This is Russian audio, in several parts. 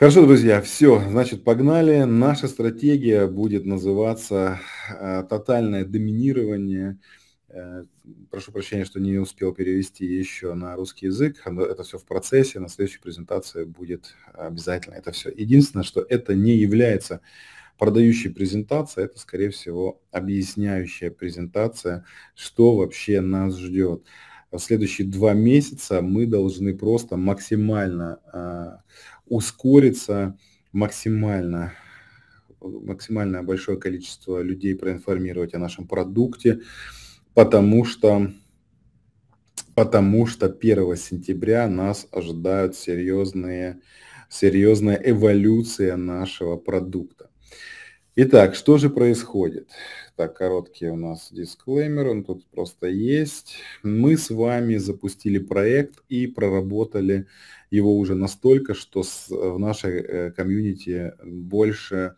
Хорошо, друзья, все, значит, погнали. Наша стратегия будет называться э, «Тотальное доминирование». Э, прошу прощения, что не успел перевести еще на русский язык. Это все в процессе, на следующей презентации будет обязательно это все. Единственное, что это не является продающей презентацией, это, скорее всего, объясняющая презентация, что вообще нас ждет. В следующие два месяца мы должны просто максимально э, ускориться максимально максимальное большое количество людей проинформировать о нашем продукте, потому что, потому что 1 сентября нас ожидают серьезные, серьезная эволюция нашего продукта. Итак, что же происходит? Так, короткий у нас дисклеймер, он тут просто есть. Мы с вами запустили проект и проработали его уже настолько, что с, э, в нашей э, комьюнити больше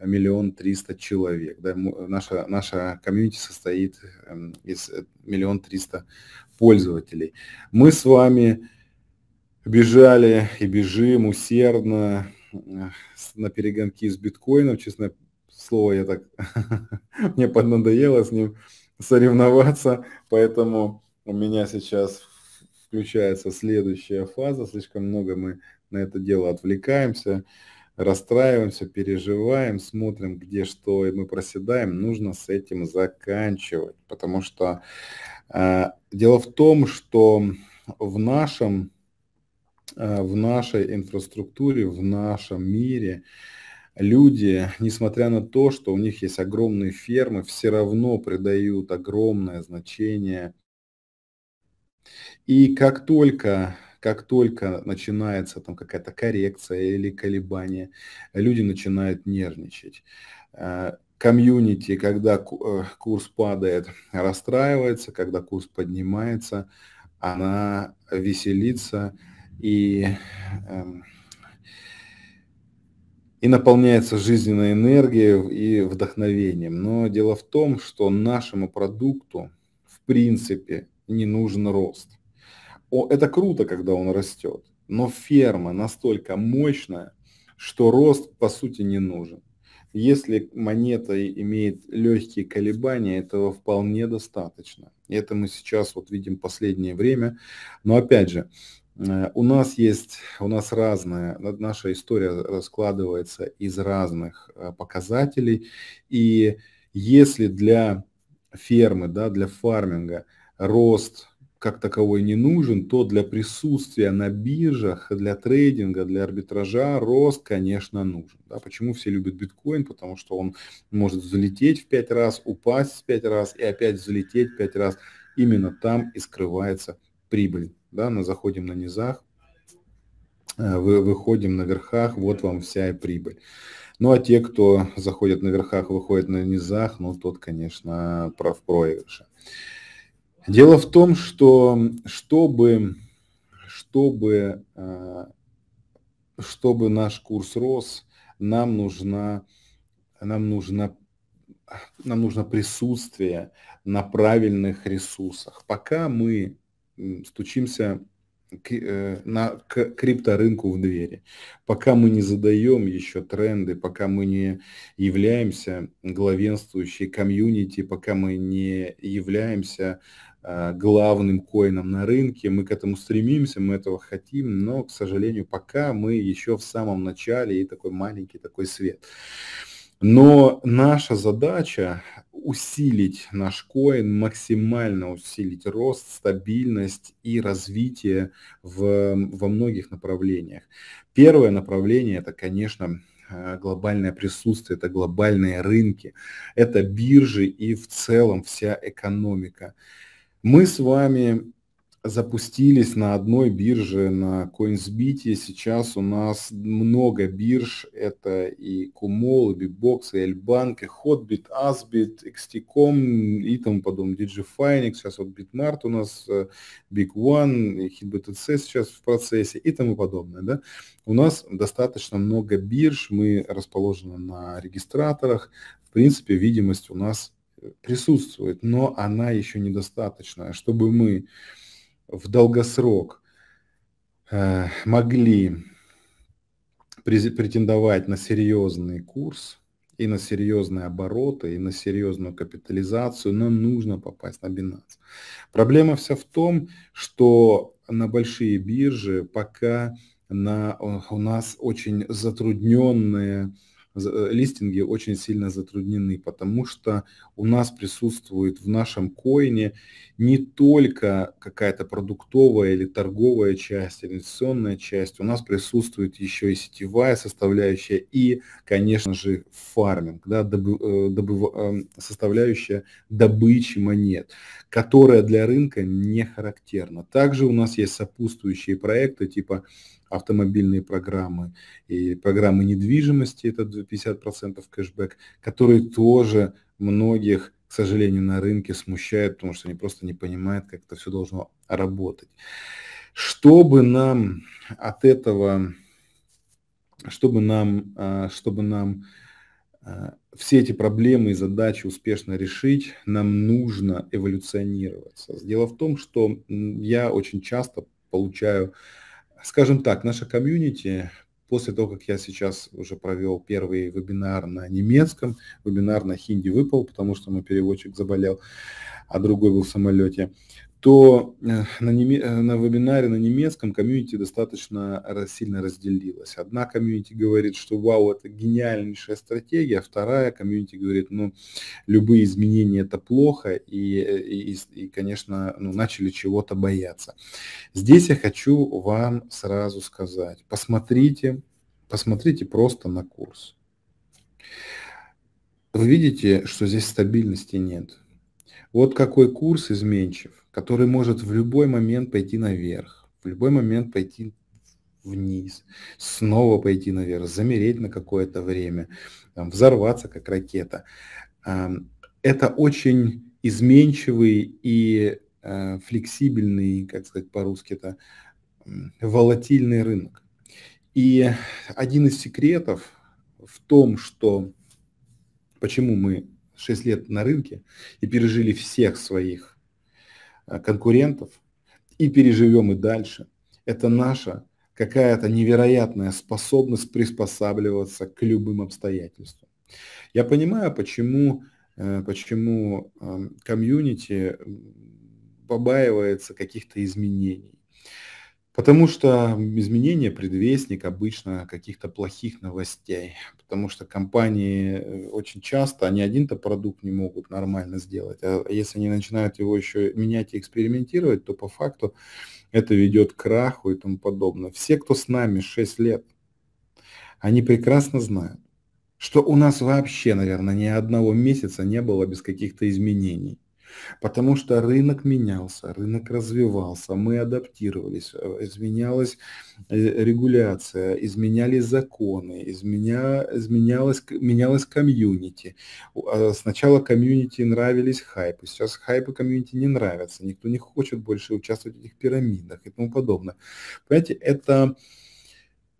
миллион триста человек. Да, наша, наша комьюнити состоит эм, из э, миллион триста пользователей. Мы с вами бежали и бежим усердно на перегонки с биткоином. Честно слово, я так... Мне поднадоело с ним соревноваться, поэтому у меня сейчас включается следующая фаза, слишком много мы на это дело отвлекаемся, расстраиваемся, переживаем, смотрим, где что, и мы проседаем, нужно с этим заканчивать. Потому что э, дело в том, что в нашем э, в нашей инфраструктуре, в нашем мире люди, несмотря на то, что у них есть огромные фермы, все равно придают огромное значение и как только как только начинается там какая-то коррекция или колебание, люди начинают нервничать. Э, комьюнити, когда э, курс падает, расстраивается, когда курс поднимается, она веселится и, эм, и наполняется жизненной энергией и вдохновением. Но дело в том, что нашему продукту, в принципе, не нужен рост. О, это круто, когда он растет, но ферма настолько мощная, что рост по сути не нужен. Если монета имеет легкие колебания, этого вполне достаточно. Это мы сейчас вот видим последнее время. Но опять же, э, у нас есть, у нас разная, наша история раскладывается из разных э, показателей. И если для фермы, да, для фарминга – рост как таковой не нужен, то для присутствия на биржах, для трейдинга, для арбитража рост, конечно, нужен. Да, почему все любят биткоин? Потому что он может взлететь в 5 раз, упасть в 5 раз и опять взлететь в 5 раз. Именно там и скрывается прибыль. Да, мы заходим на низах, э, вы, выходим на верхах, вот вам вся и прибыль. Ну а те, кто заходит на верхах, выходит на низах, ну тот, конечно, прав проигрыша. Дело в том, что чтобы, чтобы, э, чтобы наш курс рос, нам нужна, нам нужна нам нужно присутствие на правильных ресурсах. Пока мы стучимся к, э, на, к крипторынку в двери, пока мы не задаем еще тренды, пока мы не являемся главенствующей комьюнити, пока мы не являемся Э, главным коином на рынке. Мы к этому стремимся, мы этого хотим, но, к сожалению, пока мы еще в самом начале и такой маленький такой свет. Но наша задача усилить наш коин, максимально усилить рост, стабильность и развитие в, во многих направлениях. Первое направление – это, конечно, э, глобальное присутствие, это глобальные рынки, это биржи и в целом вся экономика. Мы с вами запустились на одной бирже, на CoinsBit. Сейчас у нас много бирж. Это и Кумол, и BitBox, и Эльбанк, и Hotbit, Asbit, XT.com и тому подобное. DigiFinex, сейчас вот Bitmart у нас, э, Big One, и HitBTC сейчас в процессе и тому подобное. Да? У нас достаточно много бирж, мы расположены на регистраторах. В принципе, видимость у нас присутствует, но она еще недостаточная, чтобы мы в долгосрок э, могли претендовать на серьезный курс и на серьезные обороты, и на серьезную капитализацию, нам нужно попасть на Binance. Проблема вся в том, что на большие биржи пока на, у нас очень затрудненные э, листинги очень сильно затруднены, потому что у нас присутствует в нашем коине не только какая-то продуктовая или торговая часть, инвестиционная часть, у нас присутствует еще и сетевая составляющая и, конечно же, фарминг, да, добы, э, добы, э, составляющая добычи монет, которая для рынка не характерна. Также у нас есть сопутствующие проекты типа автомобильные программы и программы недвижимости, это 50% кэшбэк, которые тоже многих, к сожалению, на рынке смущает, потому что они просто не понимают, как это все должно работать. Чтобы нам от этого, чтобы нам, а, чтобы нам а, все эти проблемы и задачи успешно решить, нам нужно эволюционироваться. Дело в том, что я очень часто получаю, скажем так, наша комьюнити после того, как я сейчас уже провел первый вебинар на немецком, вебинар на хинди выпал, потому что мой переводчик заболел, а другой был в самолете то э, на, неме, э, на вебинаре на немецком комьюнити достаточно сильно разделилось. Одна комьюнити говорит, что вау, это гениальнейшая стратегия, а вторая комьюнити говорит, ну, любые изменения это плохо, и, и, и конечно, ну, начали чего-то бояться. Здесь я хочу вам сразу сказать, посмотрите, посмотрите просто на курс. Вы видите, что здесь стабильности нет вот какой курс изменчив, который может в любой момент пойти наверх, в любой момент пойти вниз, снова пойти наверх, замереть на какое-то время, там, взорваться как ракета. Это очень изменчивый и э, флексибельный, как сказать по-русски это, волатильный рынок. И один из секретов в том, что почему мы 6 лет на рынке и пережили всех своих э, конкурентов, и переживем и дальше. Это наша какая-то невероятная способность приспосабливаться к любым обстоятельствам. Я понимаю, почему, э, почему э, комьюнити побаивается каких-то изменений. Потому что изменения предвестник обычно каких-то плохих новостей. Потому что компании э, очень часто, они один-то продукт не могут нормально сделать. А если они начинают его еще менять и экспериментировать, то по факту это ведет к краху и тому подобное. Все, кто с нами 6 лет, они прекрасно знают, что у нас вообще, наверное, ни одного месяца не было без каких-то изменений. Потому что рынок менялся, рынок развивался, мы адаптировались, э, изменялась э, регуляция, изменялись законы, изменя, изменялась менялась комьюнити. А, сначала комьюнити нравились хайпы, сейчас хайпы комьюнити не нравятся, никто не хочет больше участвовать в этих пирамидах и тому подобное. Понимаете, это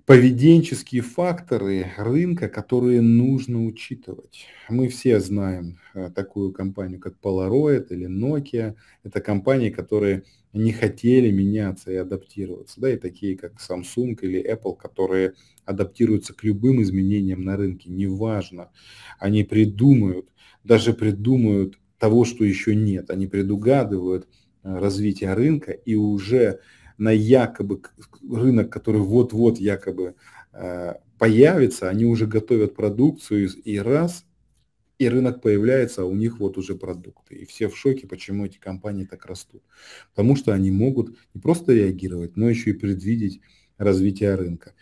поведенческие факторы рынка, которые нужно учитывать. Мы все знаем э, такую компанию, как Polaroid или Nokia. Это компании, которые не хотели меняться и адаптироваться. Да, и такие, как Samsung или Apple, которые адаптируются к любым изменениям на рынке, неважно. Они придумают, даже придумают того, что еще нет. Они предугадывают э, развитие рынка и уже на якобы рынок, который вот-вот якобы э, появится, они уже готовят продукцию и раз, и рынок появляется, а у них вот уже продукты. И все в шоке, почему эти компании так растут. Потому что они могут не просто реагировать, но еще и предвидеть развитие рынка.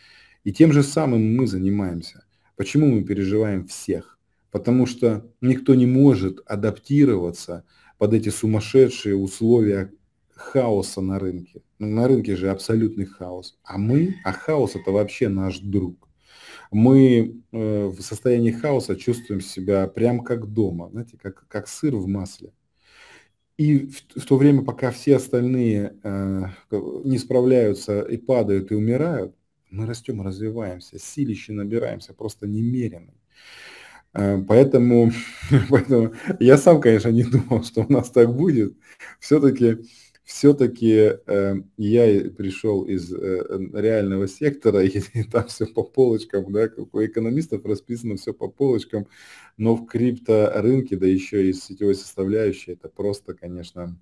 И тем же самым мы занимаемся. Почему мы переживаем всех? Потому что никто не может адаптироваться под эти сумасшедшие условия хаоса на рынке. Ну, на рынке же абсолютный хаос. А мы, а хаос это вообще наш друг. Мы э, в состоянии хаоса чувствуем себя прям как дома, знаете, как, как сыр в масле. И в, в то время, пока все остальные э, не справляются и падают и умирают, мы растем, развиваемся, силище набираемся просто немеренно. Э, поэтому, поэтому я сам, конечно, не думал, что у нас так будет. Все-таки все-таки э, эм, я пришел из э, реального сектора, и, и там все по полочкам, да, у экономистов расписано все по полочкам, но в крипторынке, да еще и сетевой составляющей, это просто, конечно,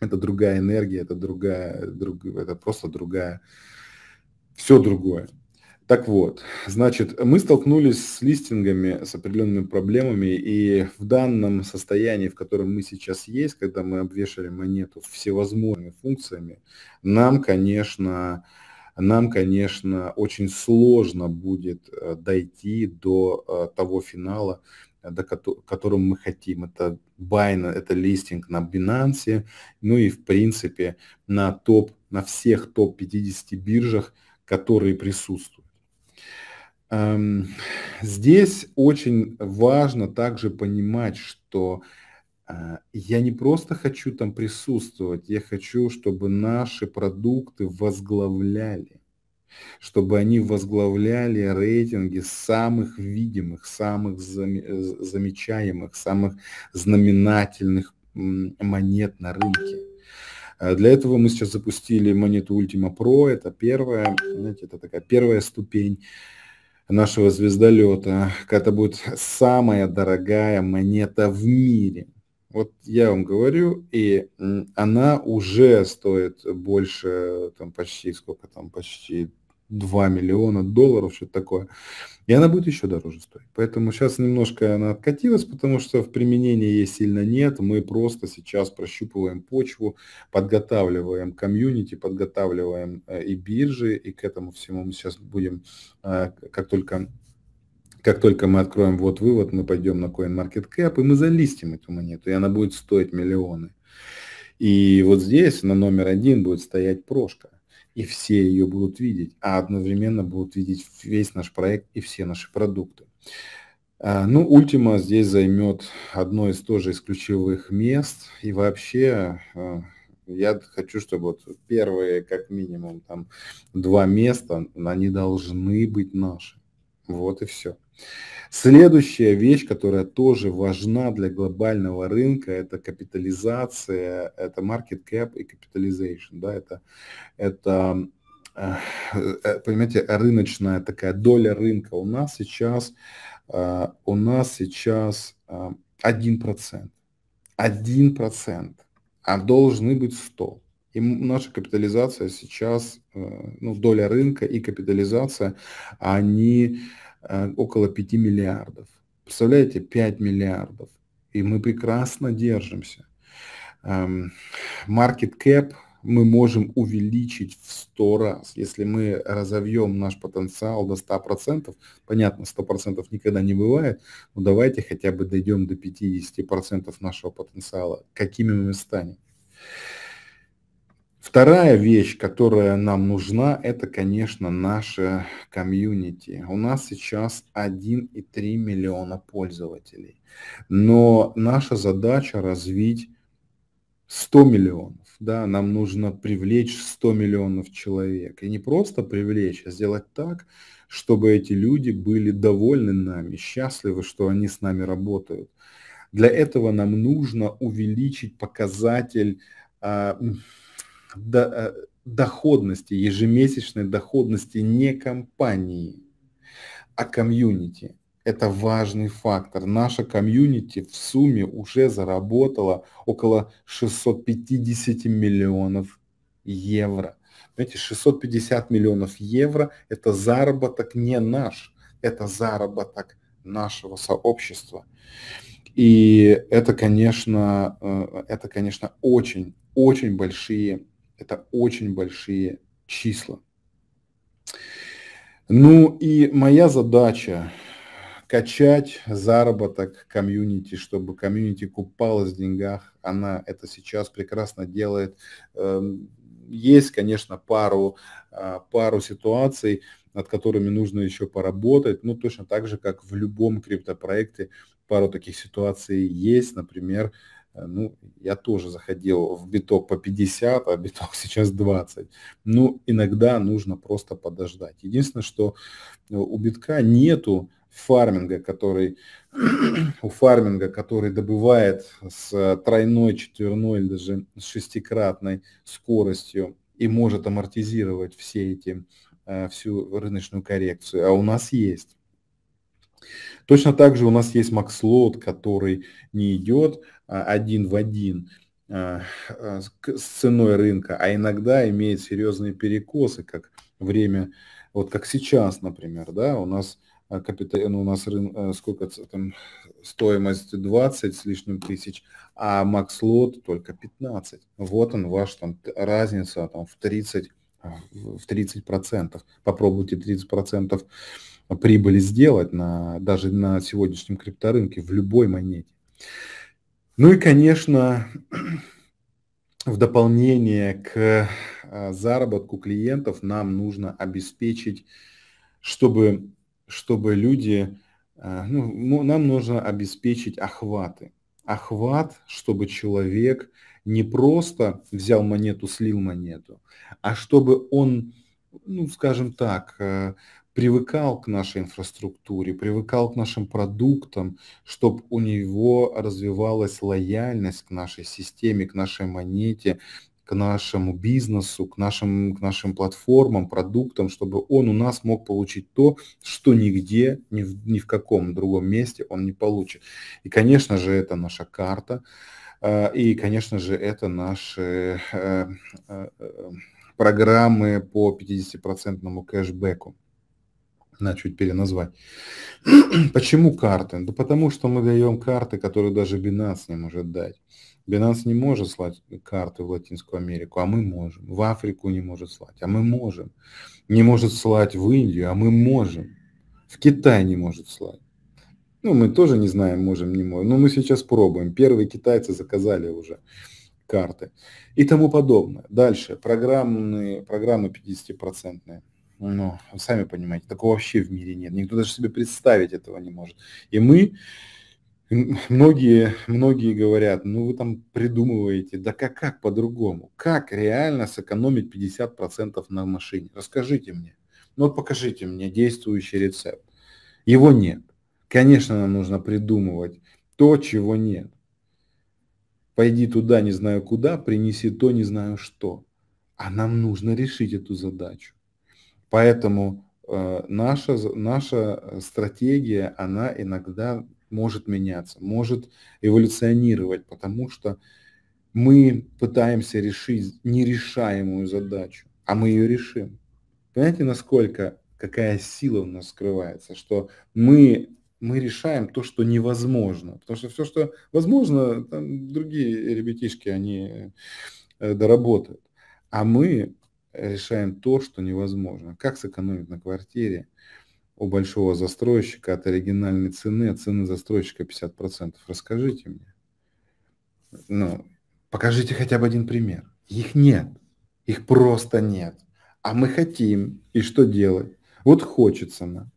это другая энергия, это другая, друг, это просто другая, все другое. Так вот, значит, мы столкнулись с листингами, с определенными проблемами, и в данном состоянии, в котором мы сейчас есть, когда мы обвешали монету всевозможными функциями, нам, конечно, нам, конечно, очень сложно будет э, дойти до э, того финала, э, до которым мы хотим. Это Binance, это листинг на Binance, ну и, в принципе, на топ, на всех топ-50 биржах, которые присутствуют. Эм, здесь очень важно также понимать, что э, я не просто хочу там присутствовать, я хочу, чтобы наши продукты возглавляли, чтобы они возглавляли рейтинги самых видимых, самых э, замечаемых, самых знаменательных монет на рынке. Э, для этого мы сейчас запустили монету Ultima Pro, это первая, знаете, это такая первая ступень нашего звездолета. Это будет самая дорогая монета в мире. Вот я вам говорю, и она уже стоит больше, там почти, сколько там, почти 2 миллиона долларов, что-то такое. И она будет еще дороже стоить. Поэтому сейчас немножко она откатилась, потому что в применении ей сильно нет. Мы просто сейчас прощупываем почву, подготавливаем комьюнити, подготавливаем э, и биржи, и к этому всему мы сейчас будем, э, как только как только мы откроем вот вывод, мы пойдем на CoinMarketCap, и мы залистим эту монету, и она будет стоить миллионы. И вот здесь на номер один будет стоять прошка и все ее будут видеть, а одновременно будут видеть весь наш проект и все наши продукты. А, ну, Ultima здесь займет одно из тоже из ключевых мест. И вообще, а, я хочу, чтобы вот первые, как минимум, там два места, они должны быть наши. Вот и все. Следующая вещь, которая тоже важна для глобального рынка, это капитализация, это market cap и capitalization. Да, это, это э, э, понимаете, рыночная такая доля рынка у нас сейчас, э, у нас сейчас 1%. 1%. А должны быть 100. И наша капитализация сейчас, ну, доля рынка и капитализация, они Э, около 5 миллиардов. Представляете, 5 миллиардов. И мы прекрасно держимся. Эм, market cap мы можем увеличить в 100 раз. Если мы разовьем наш потенциал до 100%, понятно, 100% никогда не бывает, но давайте хотя бы дойдем до 50% нашего потенциала, какими мы станем. Вторая вещь, которая нам нужна, это, конечно, наше комьюнити. У нас сейчас 1,3 миллиона пользователей. Но наша задача развить 100 миллионов. Да, нам нужно привлечь 100 миллионов человек. И не просто привлечь, а сделать так, чтобы эти люди были довольны нами, счастливы, что они с нами работают. Для этого нам нужно увеличить показатель а, до, э, доходности, ежемесячной доходности не компании, а комьюнити. Это важный фактор. Наша комьюнити в сумме уже заработала около 650 миллионов евро. Понимаете, 650 миллионов евро – это заработок не наш, это заработок нашего сообщества. И это, конечно, э, это, конечно, очень, очень большие это очень большие числа. Ну и моя задача качать заработок комьюнити, чтобы комьюнити купалась в деньгах. Она это сейчас прекрасно делает. Эм, есть, конечно, пару, а, пару ситуаций, над которыми нужно еще поработать. Ну, точно так же, как в любом криптопроекте, пару таких ситуаций есть. Например, Э, ну, я тоже заходил в биток по 50, а биток сейчас 20. Ну, иногда нужно просто подождать. Единственное, что э, у битка нету фарминга, который у фарминга, который добывает с тройной, четверной или даже с шестикратной скоростью и может амортизировать все эти э, всю рыночную коррекцию, а у нас есть. Точно так же у нас есть Макслот, который не идет а, один в один а, а, с ценой рынка, а иногда имеет серьезные перекосы, как время, вот как сейчас, например, да, у нас капитал, ну, у нас рын, э, сколько там стоимость 20 с лишним тысяч, а Макслот только 15. Вот он ваш там разница там в 30 в 30 процентов. Попробуйте 30 процентов прибыли сделать на, даже на сегодняшнем крипторынке в любой монете. Ну и, конечно, в дополнение к э, заработку клиентов нам нужно обеспечить, чтобы, чтобы люди, э, ну, ну, нам нужно обеспечить охваты. Охват, чтобы человек не просто взял монету, слил монету, а чтобы он, ну, скажем так, э, привыкал к нашей инфраструктуре, привыкал к нашим продуктам, чтобы у него развивалась лояльность к нашей системе, к нашей монете, к нашему бизнесу, к нашим, к нашим платформам, продуктам, чтобы он у нас мог получить то, что нигде, ни в, ни в каком другом месте он не получит. И, конечно же, это наша карта, э, и, конечно же, это наши э, э, программы по 50% кэшбэку на чуть переназвать. Почему карты? Да потому что мы даем карты, которые даже Binance не может дать. Binance не может слать карты в Латинскую Америку, а мы можем. В Африку не может слать, а мы можем. Не может слать в Индию, а мы можем. В Китай не может слать. Ну, мы тоже не знаем, можем, не можем. Но мы сейчас пробуем. Первые китайцы заказали уже карты и тому подобное. Дальше. Программные, программы 50-процентные. Ну, сами понимаете, такого вообще в мире нет. Никто даже себе представить этого не может. И мы, многие, многие говорят, ну вы там придумываете, да как, как по-другому? Как реально сэкономить 50% на машине? Расскажите мне. Ну вот покажите мне действующий рецепт. Его нет. Конечно, нам нужно придумывать то, чего нет. Пойди туда, не знаю куда, принеси то, не знаю что. А нам нужно решить эту задачу. Поэтому э, наша, наша э, стратегия, она иногда может меняться, может эволюционировать, потому что мы пытаемся решить нерешаемую задачу, а мы ее решим. Понимаете, насколько, какая сила у нас скрывается, что мы, мы решаем то, что невозможно. Потому что все, что возможно, там другие ребятишки, они э, доработают. А мы решаем то, что невозможно. Как сэкономить на квартире у большого застройщика от оригинальной цены, от а цены застройщика 50%? Расскажите мне. Ну, покажите хотя бы один пример. Их нет. Их просто нет. А мы хотим. И что делать? Вот хочется нам.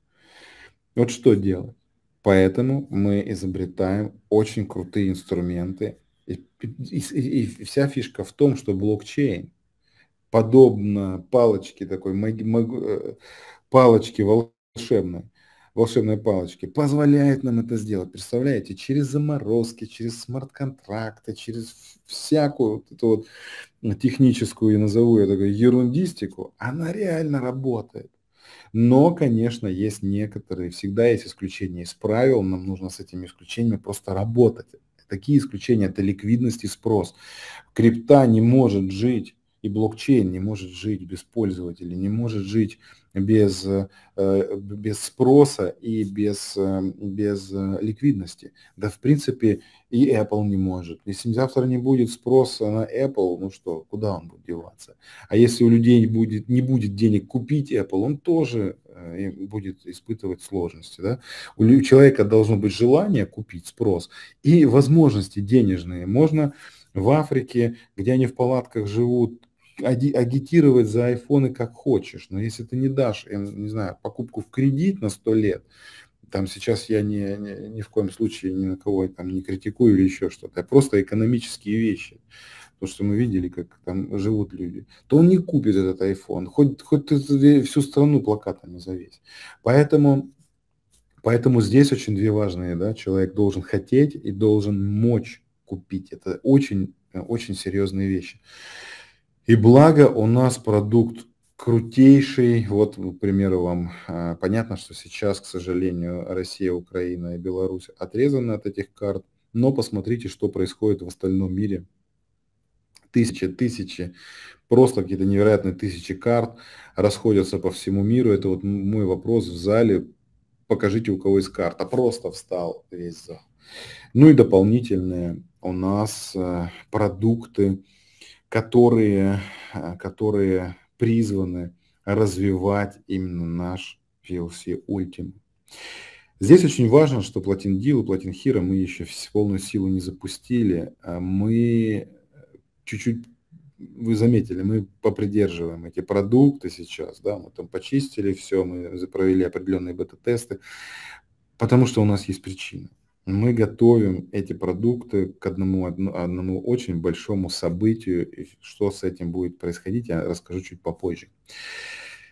Вот что делать? Поэтому мы изобретаем очень крутые инструменты. И, и, и вся фишка в том, что блокчейн подобно палочке такой, маги, маги, э, палочке волшебной, волшебной палочке, позволяет нам это сделать. Представляете, через заморозки, через смарт-контракты, через всякую вот эту вот техническую, я назову я такую ерундистику, она реально работает. Но, конечно, есть некоторые, всегда есть исключения из правил, нам нужно с этими исключениями просто работать. Такие исключения – это ликвидность и спрос. Крипта не может жить и блокчейн не может жить без пользователей, не может жить без, э, без спроса и без, э, без э, ликвидности. Да, в принципе, и Apple не может. Если завтра не будет спроса на Apple, ну что, куда он будет деваться? А если у людей будет, не будет денег купить Apple, он тоже будет испытывать сложности. Да? У человека должно быть желание купить спрос и возможности денежные. Можно в Африке, где они в палатках живут, агитировать за айфоны как хочешь, но если ты не дашь, я не знаю, покупку в кредит на 100 лет, там сейчас я ни, ни, ни в коем случае ни на кого там не критикую или еще что-то, а просто экономические вещи, то, что мы видели, как там живут люди, то он не купит этот iPhone, хоть, хоть ты э, всю страну плакатами завесь. Поэтому, поэтому здесь очень две важные, да, человек должен хотеть и должен мочь купить. Это очень, э, очень серьезные вещи. И благо у нас продукт крутейший. Вот, к примеру, вам а, понятно, что сейчас, к сожалению, Россия, Украина и Беларусь отрезаны от этих карт. Но посмотрите, что происходит в остальном мире. Тысячи, тысячи, просто какие-то невероятные тысячи карт расходятся по всему миру. Это вот мой вопрос в зале. Покажите, у кого есть карта. Просто встал весь зал. Ну и дополнительные у нас а, продукты, которые, э, которые призваны развивать именно наш VLC Ultim. Здесь очень важно, что Platin Deal и Platin Hero мы еще в полную силу не запустили. А мы чуть-чуть, вы заметили, мы попридерживаем эти продукты сейчас, да, мы там почистили все, мы провели определенные бета-тесты, потому что у нас есть причина. Мы готовим эти продукты к одному, одному очень большому событию. И что с этим будет происходить, я расскажу чуть попозже.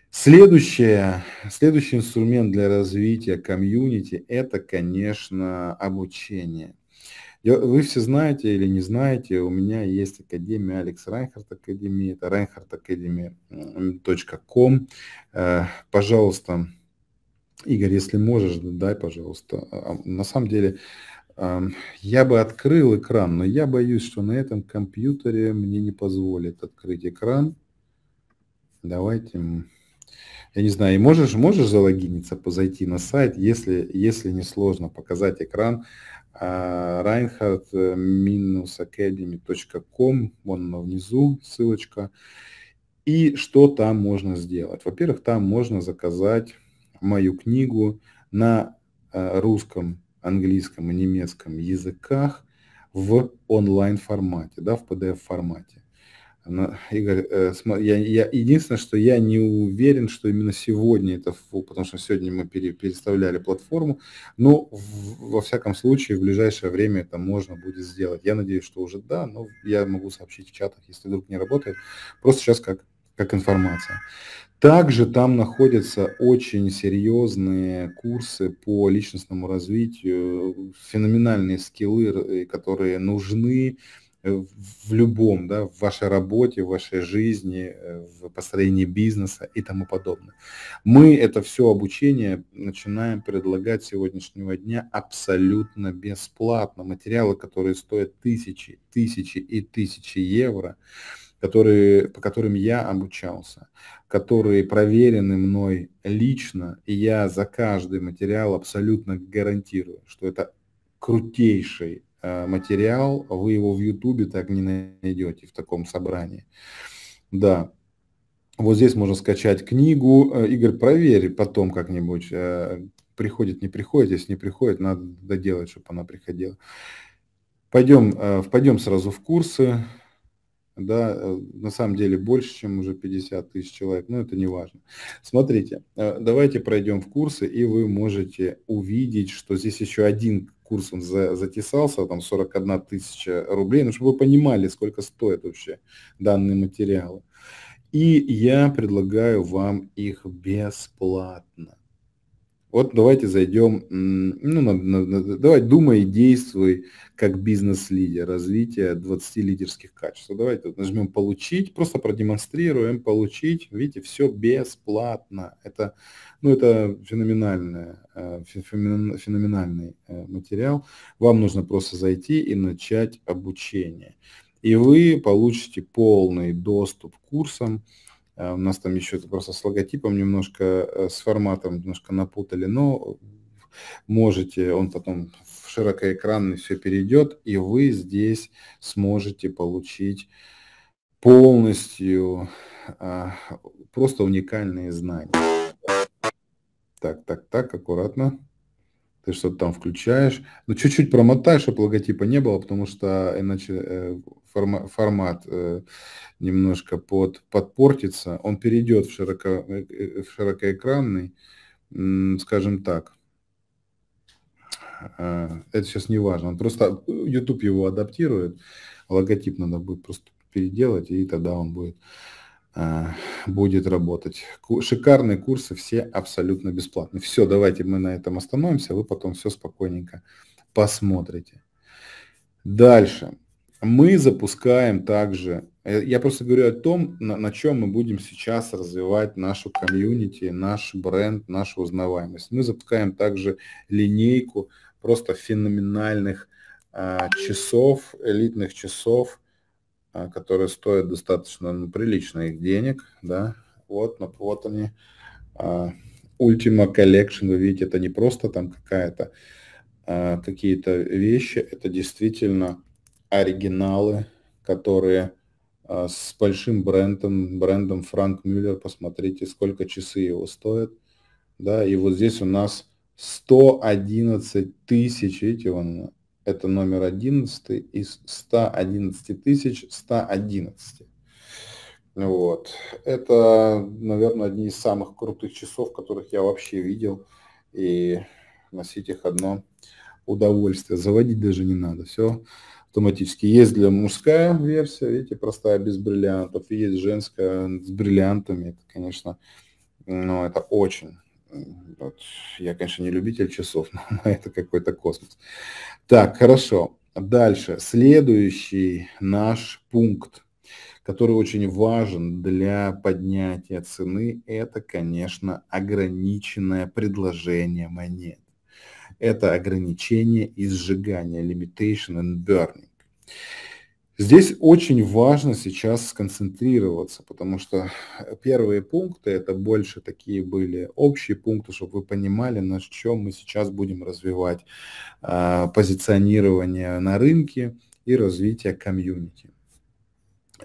Следующее, следующий инструмент для развития комьюнити – это, конечно, обучение. Вы все знаете или не знаете, у меня есть академия Алекс Райнхард Академии это райнхардакадемия.com. Э, пожалуйста, Игорь, если можешь, дай, пожалуйста. А, а, на самом деле, я бы открыл экран, но я боюсь, что на этом компьютере мне не позволит открыть экран. Давайте... Я не знаю, и можешь, можешь залогиниться, позайти на сайт, если, если не сложно показать экран а, reinhard-academy.com, вон внизу ссылочка. И что там можно сделать? Во-первых, там можно заказать мою книгу на э, русском, английском и немецком языках в онлайн формате, да, в PDF формате. Игорь, э, я, я, единственное, что я не уверен, что именно сегодня это, потому что сегодня мы пере, переставляли платформу, но в, во всяком случае в ближайшее время это можно будет сделать. Я надеюсь, что уже да, но я могу сообщить в чатах, если вдруг не работает, просто сейчас как, как информация. Также там находятся очень серьезные курсы по личностному развитию, феноменальные скиллы, э, которые нужны э, в любом, да, в вашей работе, в вашей жизни, э, в построении бизнеса и тому подобное. Мы это все обучение начинаем предлагать сегодняшнего дня абсолютно бесплатно. Материалы, которые стоят тысячи, тысячи и тысячи евро – которые, по которым я обучался, которые проверены мной лично, и я за каждый материал абсолютно гарантирую, что это крутейший э, материал, вы его в Ютубе так не найдете в таком собрании. Да. Вот здесь можно скачать книгу. Э, Игорь, проверь потом как-нибудь, э, приходит, не приходит. Если не приходит, надо доделать, чтобы она приходила. Пойдем, пойдем сразу в курсы да, э, на самом деле больше, чем уже 50 тысяч человек, но это не важно. Смотрите, э, давайте пройдем в курсы, и вы можете увидеть, что здесь еще один курс он затесался, там 41 тысяча рублей, ну, чтобы вы понимали, сколько стоят вообще данные материалы. И я предлагаю вам их бесплатно. Вот давайте зайдем, ну, на, на, давай думай и действуй как бизнес-лидер, развитие 20 лидерских качеств. Давайте вот нажмем «Получить», просто продемонстрируем «Получить». Видите, все бесплатно. Это, ну, это феноменальное, э, феноменальный э, материал. Вам нужно просто зайти и начать обучение. И вы получите полный доступ к курсам, Э, у нас там еще просто с логотипом немножко, э, с форматом немножко напутали, но можете, он потом в широкоэкранный все перейдет, и вы здесь сможете получить полностью а, просто уникальные знания. Так, так, так, аккуратно ты что-то там включаешь. Ну, чуть-чуть промотай, чтобы логотипа не было, потому что э, иначе э, форма, формат э, немножко под, подпортится. Он перейдет в, широко, в широкоэкранный, скажем так. Это сейчас не важно. просто YouTube его адаптирует, логотип надо будет просто переделать, и тогда он будет Э, будет работать. Шикарные курсы, все абсолютно бесплатные. Все, давайте мы на этом остановимся, вы потом все спокойненько посмотрите. Дальше. Мы запускаем также, э, я просто говорю о том, на, на чем мы будем сейчас развивать нашу комьюнити, наш бренд, нашу узнаваемость. Мы запускаем также линейку просто феноменальных а, часов, элитных часов – а, которые стоят достаточно ну, приличных денег, да, вот, но вот они, а, Ultima Collection, вы видите, это не просто там какая-то, а, какие-то вещи, это действительно оригиналы, которые с большим брендом, брендом Франк Мюллер, посмотрите, сколько часы его стоят, да, и вот здесь у нас 111 тысяч, видите, он это номер 11 из 111 111. Вот. Это, наверное, одни из самых крутых часов, которых я вообще видел. И носить их одно удовольствие. Заводить даже не надо. Все автоматически. Есть для мужская версия, видите, простая, без бриллиантов. есть женская с бриллиантами. Это, конечно, но ну, это очень вот. Я, конечно, не любитель часов, но это какой-то космос. Так, хорошо. Дальше. Следующий наш пункт, который очень важен для поднятия цены, это, конечно, ограниченное предложение монет. Это ограничение и сжигание, limitation and burning. Здесь очень важно сейчас сконцентрироваться, потому что э, первые пункты это больше такие были общие пункты, чтобы вы понимали, на чем мы сейчас будем развивать э, позиционирование на рынке и развитие комьюнити.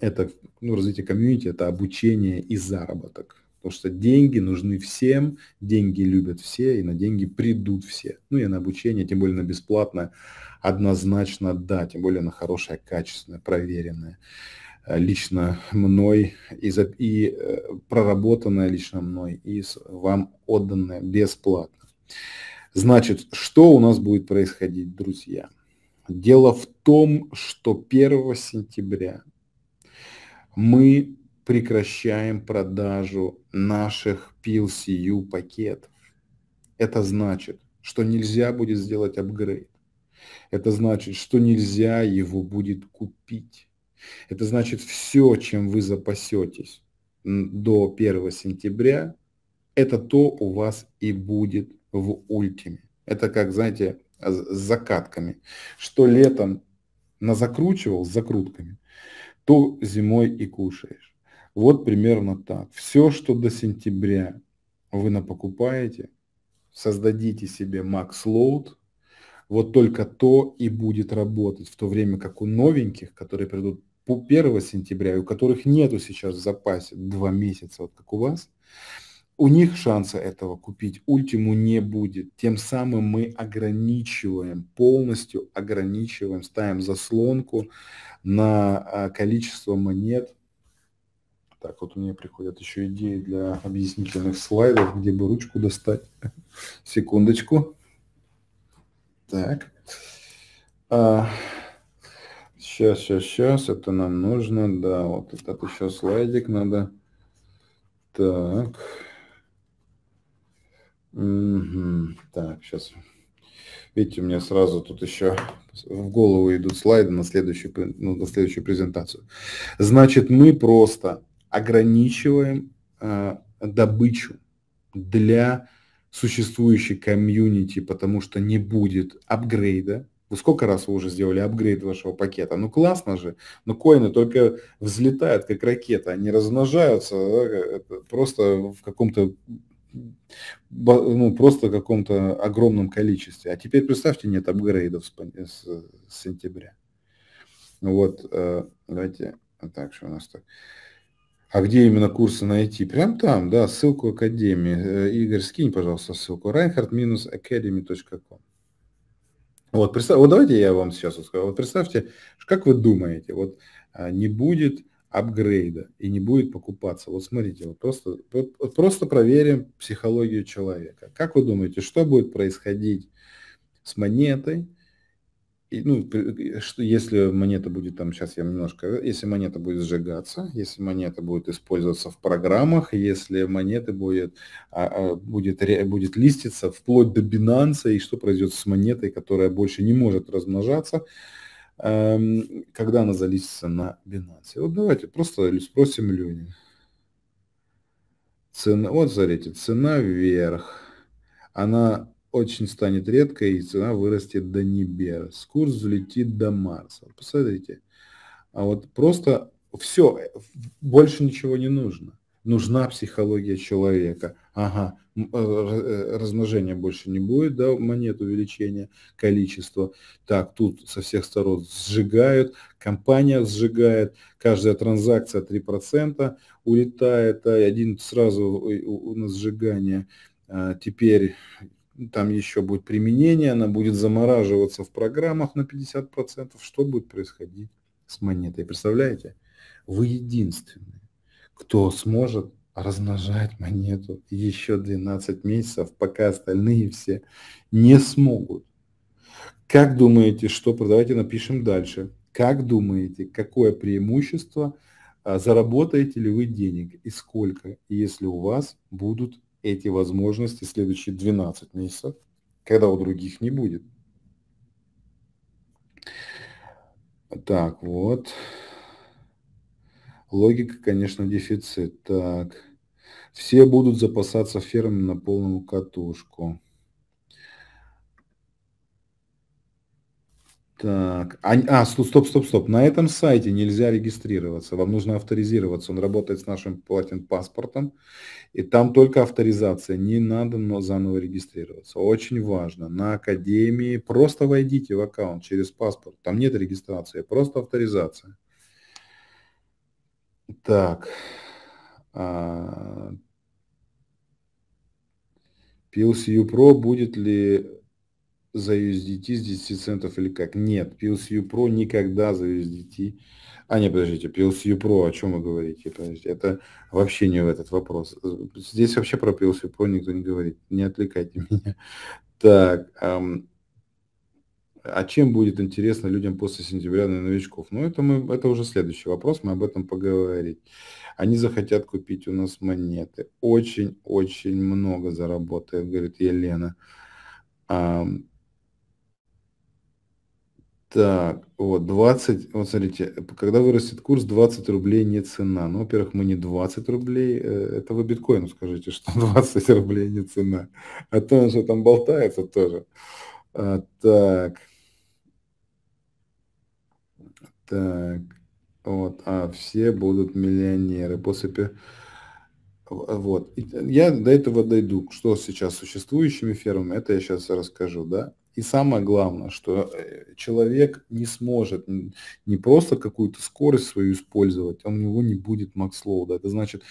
Это ну, развитие комьюнити это обучение и заработок. Потому что деньги нужны всем, деньги любят все, и на деньги придут все. Ну и на обучение, тем более на бесплатное, однозначно да, тем более на хорошее, качественное, проверенное э, лично мной и, за, и э, проработанная лично мной и вам отданное бесплатно. Значит, что у нас будет происходить, друзья? Дело в том, что 1 сентября мы прекращаем продажу наших PLCU пакетов. Это значит, что нельзя будет сделать апгрейд. Это значит, что нельзя его будет купить. Это значит, все, чем вы запасетесь до 1 сентября, это то у вас и будет в ультиме. Это как, знаете, с закатками. Что летом назакручивал с закрутками, то зимой и кушаешь. Вот примерно так. Все, что до сентября вы напокупаете, создадите себе макс лоуд вот только то и будет работать, в то время как у новеньких, которые придут по 1 сентября, и у которых нету сейчас в запасе 2 месяца, вот как у вас, у них шанса этого купить ультиму не будет. Тем самым мы ограничиваем, полностью ограничиваем, ставим заслонку на а, количество монет. Так, вот у меня приходят еще идеи для объяснительных слайдов, где бы ручку достать. Секундочку. Так. А, сейчас, сейчас, сейчас. Это нам нужно. Да, вот этот еще слайдик надо. Так. Угу. Так, сейчас. Видите, у меня сразу тут еще в голову идут слайды на следующую, ну, на следующую презентацию. Значит, мы просто ограничиваем э, добычу для существующий комьюнити, потому что не будет апгрейда. Вы сколько раз вы уже сделали апгрейд вашего пакета? Ну классно же, но коины только взлетают как ракета, они размножаются э, просто в каком-то ну, просто в каком-то огромном количестве. А теперь представьте, нет апгрейдов с, с, с сентября. Вот, э, давайте, так, что у нас так. А где именно курсы найти? Прям там, да, ссылку Академии. Э, Игорь, скинь, пожалуйста, ссылку. reinhardt-academy.com Вот, представь, вот давайте я вам сейчас вот скажу. Вот представьте, как вы думаете, вот а, не будет апгрейда и не будет покупаться. Вот смотрите, вот просто, вот просто проверим психологию человека. Как вы думаете, что будет происходить с монетой, ну, э, что если монета будет там, сейчас я немножко, э, если монета будет сжигаться, если монета будет использоваться в программах, если монеты будет, а, а, будет, ре, будет листиться вплоть до Binance, и что произойдет с монетой, которая больше не может размножаться, эм, когда она залистится на Binance. Вот давайте просто спросим Лене. Цена, вот смотрите, цена вверх. Она очень станет редкой, и цена вырастет до небес. Курс взлетит до Марса. Посмотрите. А вот просто все, больше ничего не нужно. Нужна психология человека. Ага, э, э, размножения больше не будет, да, монет увеличения количества. Так, тут со всех сторон сжигают, компания сжигает, каждая транзакция 3% улетает, а один сразу у нас сжигание. А теперь там еще будет применение, она будет замораживаться в программах на 50%. Что будет происходить с монетой? Представляете? Вы единственный, кто сможет размножать монету еще 12 месяцев, пока остальные все не смогут. Как думаете, что, давайте напишем дальше. Как думаете, какое преимущество, а, заработаете ли вы денег и сколько, если у вас будут эти возможности следующие 12 месяцев, когда у других не будет. Так, вот. Логика, конечно, дефицит. Так. Все будут запасаться фермами на полную катушку. Так, а, а, стоп, стоп, стоп. На этом сайте нельзя регистрироваться. Вам нужно авторизироваться. Он работает с нашим платин паспортом. И там только авторизация. Не надо но заново регистрироваться. Очень важно. На Академии просто войдите в аккаунт через паспорт. Там нет регистрации, просто авторизация. Так. PLCU а, Pro будет ли за USDT с 10 центов или как? Нет, PLCU Pro никогда за USDT. А, не подождите, PLCU Pro, о чем вы говорите? Подождите, это вообще не в этот вопрос. Здесь вообще про PLCU Pro никто не говорит. Не отвлекайте меня. Так, эм, а чем будет интересно людям после сентября для новичков? Ну, это, мы, это уже следующий вопрос, мы об этом поговорим. Они захотят купить у нас монеты. Очень-очень много заработает, говорит Елена. Эм, так, вот 20, вот смотрите, когда вырастет курс, 20 рублей не цена. Ну, во-первых, мы не 20 рублей, э, это вы биткоину скажите, что 20 рублей не цена. А то он же там болтается тоже. А, так. Так. Вот, а все будут миллионеры после... Вот. Я до этого дойду, что сейчас существующими фермами, это я сейчас расскажу, да. И самое главное, что э, человек не сможет не просто какую-то скорость свою использовать, а у него не будет макслоуда. Это значит,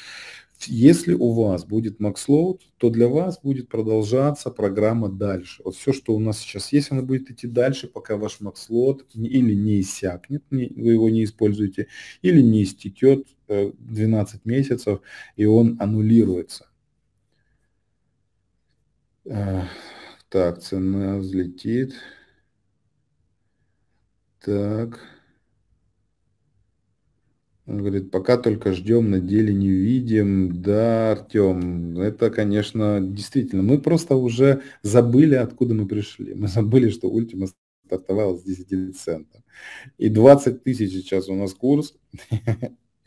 если у вас будет макслоуд, то для вас будет продолжаться программа дальше. Вот все, что у нас сейчас есть, она будет идти дальше, пока ваш макслоуд или не иссякнет, вы его не используете, или не истечет 12 э, месяцев, и он аннулируется. Э, так, цена взлетит. Так. Он говорит, пока только ждем, на деле не видим. Да, Артем, это, конечно, действительно. Мы просто уже забыли, откуда мы пришли. Мы забыли, что Ультима стартовала с 10 центов. И 20 тысяч сейчас у нас курс.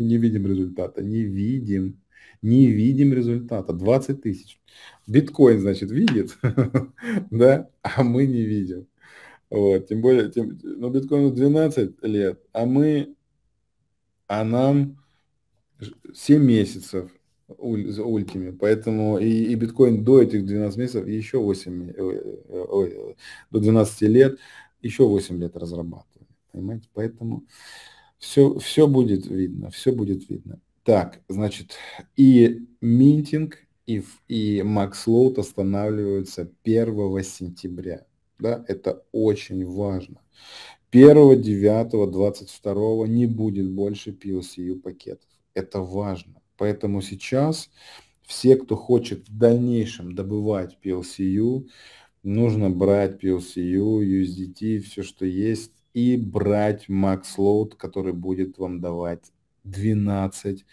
не видим результата, не видим не видим результата. 20 тысяч. Биткоин, значит, видит, да, а мы не видим. Вот, тем более, тем, но ну, биткоину 12 лет, а мы, а нам 7 месяцев за ультими. Поэтому и, и биткоин до этих 12 месяцев еще 8, э, э, ой, до 12 лет еще 8 лет разрабатываем Понимаете? Поэтому все, все будет видно, все будет видно. Так, значит, и Минтинг, и, и Макс останавливаются 1 сентября. Да, это очень важно. 1, 9, 22 не будет больше PLCU пакетов. Это важно. Поэтому сейчас все, кто хочет в дальнейшем добывать PLCU, нужно брать PLCU, USDT, все, что есть, и брать MaxLoad, который будет вам давать 12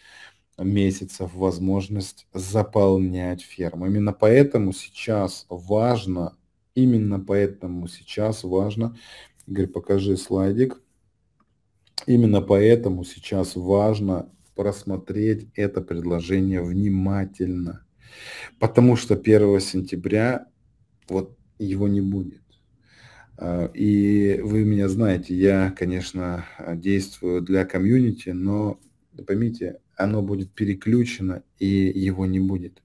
месяцев возможность заполнять ферму. Именно поэтому сейчас важно, именно поэтому сейчас важно, Игорь, покажи слайдик, именно поэтому сейчас важно просмотреть это предложение внимательно. Потому что 1 сентября вот его не будет. А, и вы меня знаете, я, конечно, действую для комьюнити, но поймите, оно будет переключено и его не будет.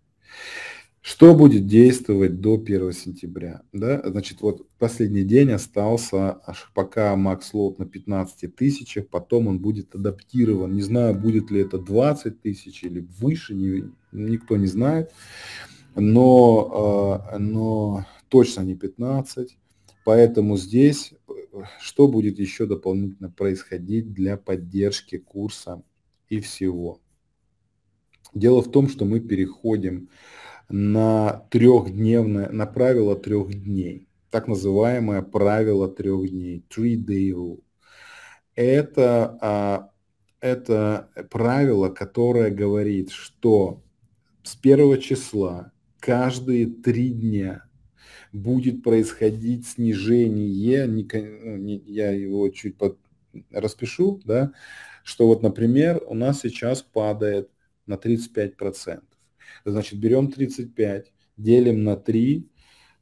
Что будет действовать до 1 сентября? Да? Значит, вот последний день остался аж пока Макс Лот на 15 тысячах, потом он будет адаптирован. Не знаю, будет ли это 20 тысяч или выше, не, никто не знает. Но, а, но точно не 15. Поэтому здесь э, что будет еще дополнительно происходить для поддержки курса и всего? Дело в том, что мы переходим на трехдневное, на правило трех дней, так называемое правило трех дней, three day rule. Это, а, это правило, которое говорит, что с первого числа каждые три дня будет происходить снижение, ну, не, я его чуть под, распишу, да, что вот, например, у нас сейчас падает на 35%. Значит, берем 35, делим на 3,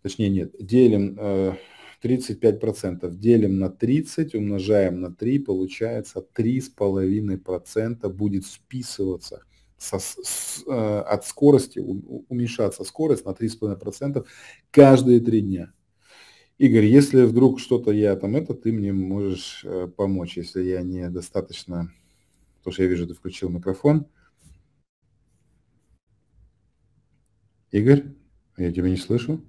точнее нет, делим э, 35%, делим на 30, умножаем на 3, получается 3,5% будет списываться со, с, э, от скорости уменьшаться скорость на 3,5% каждые три дня. Игорь, если вдруг что-то я там это, ты мне можешь э, помочь, если я не достаточно, потому что я вижу, ты включил микрофон. Игорь, я тебя не слышу.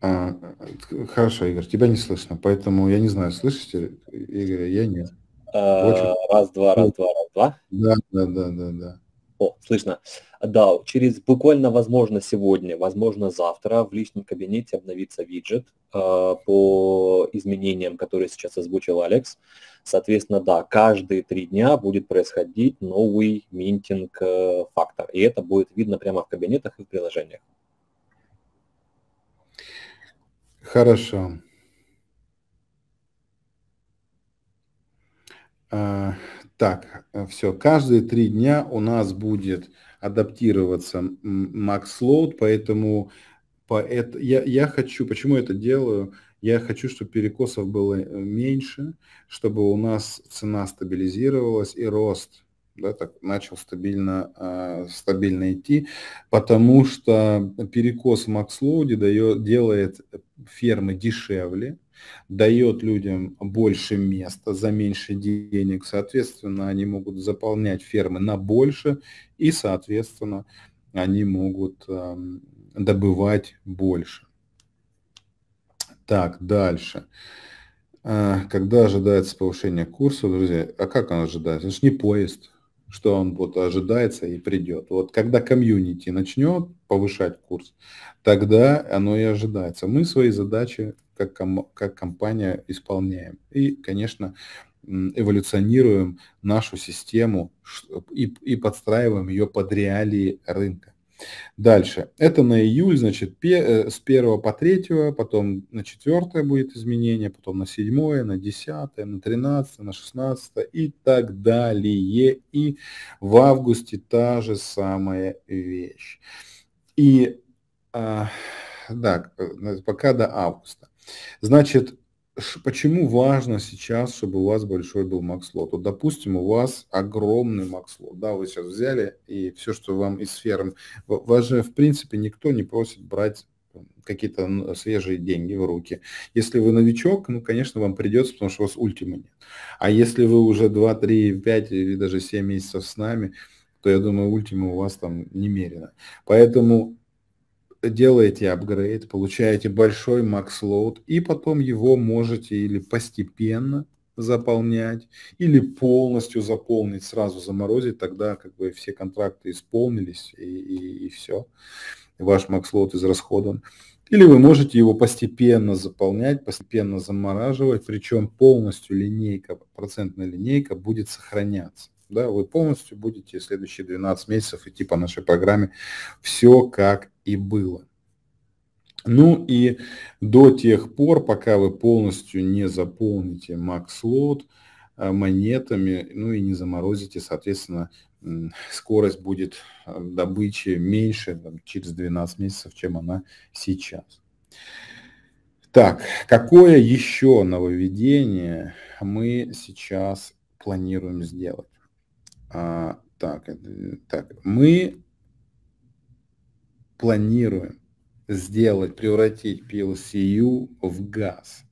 А, э, хорошо, Игорь, тебя не слышно, поэтому я не знаю, слышите Игорь, я нет. А, раз, два, раз, два, раз, два. Да, да, да, да, да. О, слышно. Да, через буквально, возможно, сегодня, возможно, завтра в личном кабинете обновится виджет э, по изменениям, которые сейчас озвучил Алекс. Соответственно, да, каждые три дня будет происходить новый минтинг э, фактор. И это будет видно прямо в кабинетах и в приложениях. Хорошо. А, так, э, все, каждые три дня у нас будет адаптироваться Max поэтому по это, я, я хочу, почему я это делаю, я хочу, чтобы перекосов было э, меньше, чтобы у нас цена стабилизировалась и рост да, так начал стабильно, э, стабильно идти, потому что перекос в Макслоуде дает, делает фермы дешевле, дает людям больше места за меньше денег, соответственно, они могут заполнять фермы на больше, и, соответственно, они могут э, добывать больше. Так, дальше. А, когда ожидается повышение курса, друзья? А как оно ожидается? Это же не поезд что он вот ожидается и придет. Вот когда комьюнити начнет повышать курс, тогда оно и ожидается. Мы свои задачи как, ком- как компания исполняем. И, конечно, эволюционируем нашу систему и, и подстраиваем ее под реалии рынка. Дальше. Это на июль, значит, э, с 1 по 3, потом на 4 будет изменение, потом на 7, на 10, на 13, на 16 и так далее. И в августе та же самая вещь. И, а, да, э, пока до августа. Значит, почему важно сейчас, чтобы у вас большой был макслот? Вот, допустим, у вас огромный макслот, да, вы сейчас взяли и все, что вам из сферы, вас же, в принципе, никто не просит брать какие-то свежие деньги в руки. Если вы новичок, ну, конечно, вам придется, потому что у вас ультима нет. А если вы уже 2, 3, 5 или даже 7 месяцев с нами, то, я думаю, ультима у вас там немерено. Поэтому делаете апгрейд, получаете большой макс и потом его можете или постепенно заполнять, или полностью заполнить, сразу заморозить, тогда как бы все контракты исполнились и, и, и все, ваш макслот израсходован. Или вы можете его постепенно заполнять, постепенно замораживать, причем полностью линейка, процентная линейка будет сохраняться. Да, вы полностью будете следующие 12 месяцев идти по нашей программе все как и было. Ну и до тех пор, пока вы полностью не заполните макслот э, монетами, ну и не заморозите, соответственно, скорость будет э, добычи меньше там, через 12 месяцев, чем она сейчас. Так, какое еще нововведение мы сейчас планируем сделать? А, так, э, так, мы планируем сделать, превратить PLCU в газ.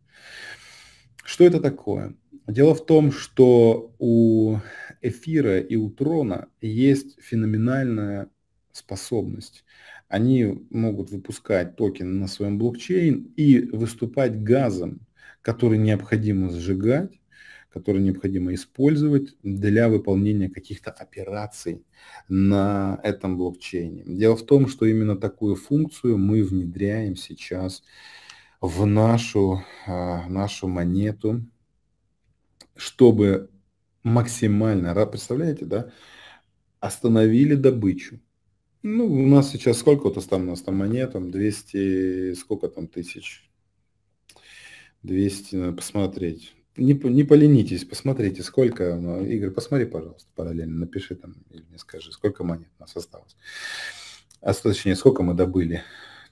Что это такое? Дело в том, что у эфира и у трона есть феноменальная способность. Они могут выпускать токены на своем блокчейн и выступать газом, который необходимо сжигать которые необходимо использовать для выполнения каких-то операций на этом блокчейне. Дело в том, что именно такую функцию мы внедряем сейчас в нашу, а, нашу монету, чтобы максимально, представляете, да, остановили добычу. Ну, у нас сейчас сколько вот там у нас там монет, там 200, сколько там тысяч? 200, надо посмотреть, не, не поленитесь, посмотрите, сколько... Ну, Игорь, посмотри, пожалуйста, параллельно, напиши там или мне скажи, сколько монет у нас осталось. А точнее, сколько мы добыли.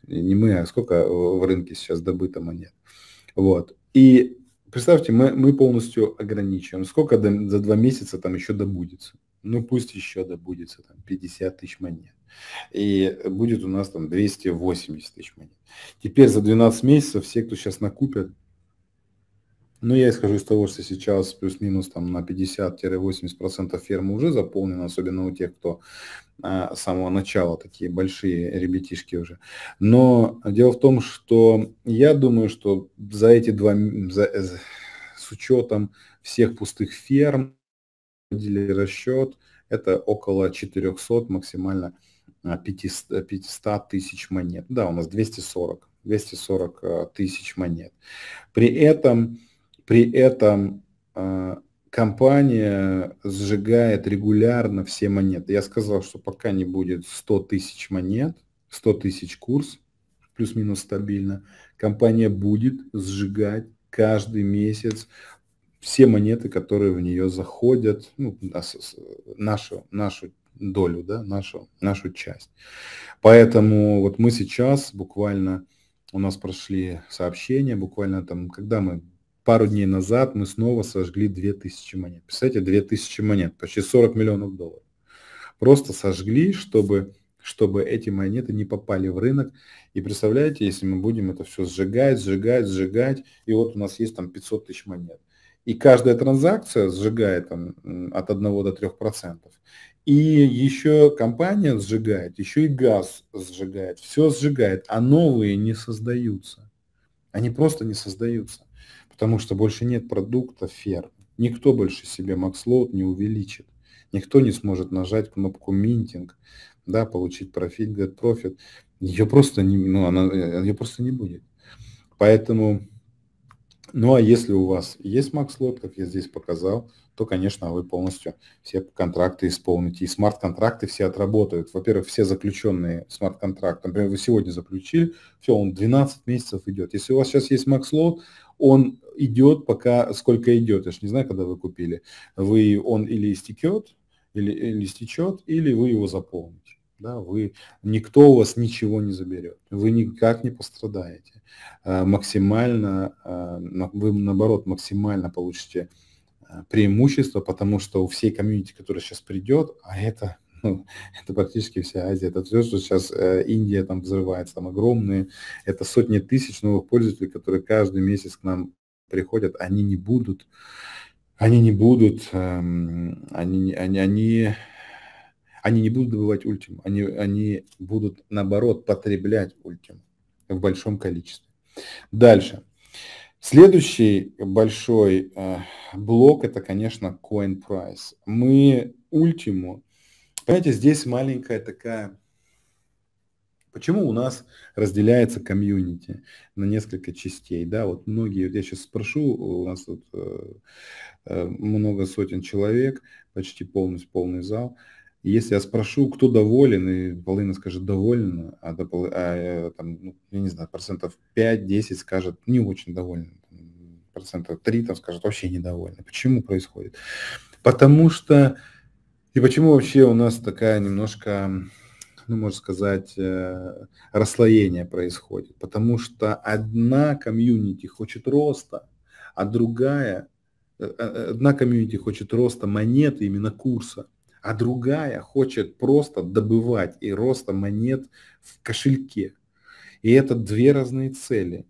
Не мы, а сколько в рынке сейчас добыто монет. Вот. И представьте, мы, мы полностью ограничиваем. Сколько до, за два месяца там еще добудется? Ну, пусть еще добудется там 50 тысяч монет. И будет у нас там 280 тысяч монет. Теперь за 12 месяцев все, кто сейчас накупят, но ну, я исхожу из того, что сейчас плюс-минус там на 50-80% фермы уже заполнены, особенно у тех, кто а, с самого начала такие большие ребятишки уже. Но дело в том, что я думаю, что за эти два, за, с учетом всех пустых ферм, расчет, это около 400, максимально 500, а, 500 тысяч монет. Да, у нас 240, 240 а, тысяч монет. При этом при этом э, компания сжигает регулярно все монеты. Я сказал, что пока не будет 100 тысяч монет, 100 тысяч курс, плюс-минус стабильно, компания будет сжигать каждый месяц все монеты, которые в нее заходят, ну, а нашу, нашу долю, да, нашу, нашу часть. Поэтому вот мы сейчас буквально, у нас прошли сообщения, буквально там, когда мы пару дней назад мы снова сожгли 2000 монет. Представляете, 2000 монет, почти 40 миллионов долларов. Просто сожгли, чтобы, чтобы эти монеты не попали в рынок. И представляете, если мы будем это все сжигать, сжигать, сжигать, и вот у нас есть там 500 тысяч монет. И каждая транзакция сжигает там, от 1 до 3 процентов. И еще компания сжигает, еще и газ сжигает, все сжигает, а новые не создаются. Они просто не создаются потому что больше нет продукта ферм. Никто больше себе Макслоуд не увеличит. Никто не сможет нажать кнопку минтинг, да, получить профит, get профит. Ее просто не, ну, она, э, ее просто не будет. Поэтому, ну а если у вас есть Макслоуд, как я здесь показал, то, конечно, вы полностью все контракты исполните. И смарт-контракты все отработают. Во-первых, все заключенные смарт контракты например, вы сегодня заключили, все, он 12 месяцев идет. Если у вас сейчас есть Макслоуд, он идет пока сколько идет. Я же не знаю, когда вы купили. Вы он или истекет, или, или истечет, или вы его заполните. Да, вы, никто у вас ничего не заберет, вы никак не пострадаете. А, максимально, а, вы наоборот, максимально получите а, преимущество, потому что у всей комьюнити, которая сейчас придет, а это ну, это практически вся Азия. Это все, что сейчас э, Индия там взрывается, там огромные, это сотни тысяч новых пользователей, которые каждый месяц к нам приходят, они не будут, они не будут, эм, они, они, они, они не будут добывать ультим, они, они будут, наоборот, потреблять ультим в большом количестве. Дальше. Следующий большой э, блок – это, конечно, coin price. Мы ультиму, понимаете, здесь маленькая такая Почему у нас разделяется комьюнити на несколько частей? Да, вот многие, вот я сейчас спрошу, у нас тут э, э много сотен человек, почти полностью полный зал. Если я спрошу, кто доволен, и половина скажет довольна, а, до, а э, там, ну, я не знаю, процентов 5-10 скажет не очень доволен, процентов 3 там скажет вообще недовольны. Почему происходит? Потому что... И почему вообще у нас такая немножко ну, можно сказать, э, расслоение происходит, потому что одна комьюнити хочет роста, а другая, э, э, одна комьюнити хочет роста монеты, именно курса, а другая хочет просто добывать и роста монет в кошельке. И это две разные цели.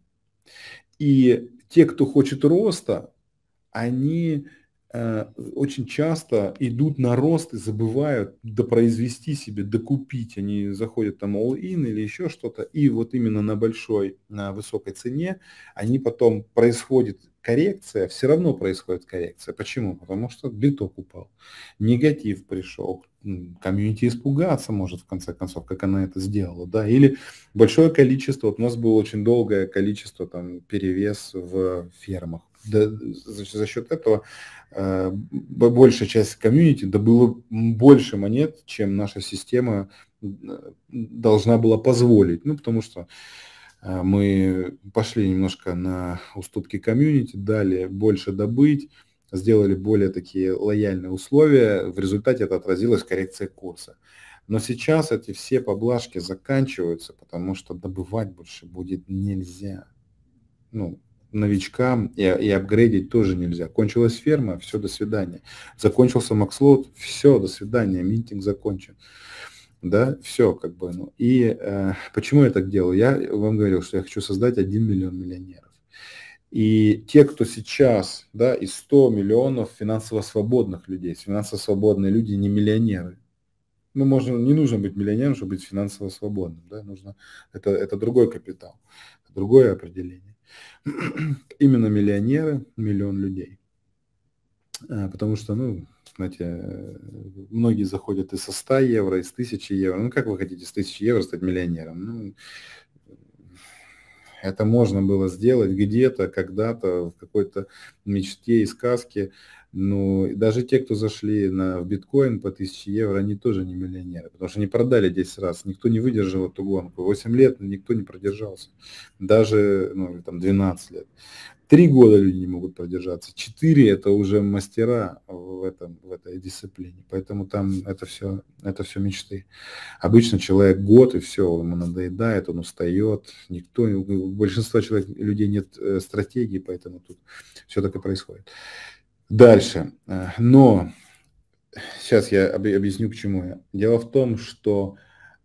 И те, кто хочет роста, они Э, очень часто идут на рост и забывают допроизвести себе, докупить. Они заходят там all-in или еще что-то. И вот именно на большой, на высокой цене они потом происходит коррекция, все равно происходит коррекция. Почему? Потому что биток упал, негатив пришел, комьюнити испугаться может в конце концов, как она это сделала, да, или большое количество, вот у нас было очень долгое количество там перевес в фермах. Да, за, за счет этого э, большая часть комьюнити, добыла больше монет, чем наша система э, должна была позволить, ну потому что а, мы пошли немножко на уступки комьюнити, дали больше добыть, сделали более такие лояльные условия. В результате это отразилось коррекция курса. Но сейчас эти все поблажки заканчиваются, потому что добывать больше будет нельзя. Ну, новичкам и, и апгрейдить тоже нельзя. Кончилась ферма, все, до свидания. Закончился макслот, все, до свидания, Минтинг закончен да, все как бы. Ну, и э, почему я так делал? Я вам говорил, что я хочу создать 1 миллион миллионеров. И те, кто сейчас, да, из 100 миллионов финансово свободных людей, финансово свободные люди не миллионеры. Ну, можно, не нужно быть миллионером, чтобы быть финансово свободным, да, нужно, это, это другой капитал, другое определение. Именно миллионеры, миллион людей. Э, потому что, ну, знаете, э, многие заходят и со 100 евро, и с 1000 евро. Ну, как вы хотите с 1000 евро стать миллионером? Ну, это можно было сделать где-то, когда-то, в какой-то мечте и сказке. Ну, даже те, кто зашли на, в биткоин по 1000 евро, они тоже не миллионеры, потому что они продали 10 раз, никто не выдержал эту гонку. 8 лет никто не продержался, даже ну, там 12 лет. Три года люди не могут продержаться. Четыре – это уже мастера в, этом, в этой дисциплине. Поэтому там это все, это все мечты. Обычно человек год, и все, ему надоедает, он устает. Никто, у большинства человек, людей нет э, стратегии, поэтому тут все так и происходит. Дальше. Э, но сейчас я объясню, к чему я. Дело в том, что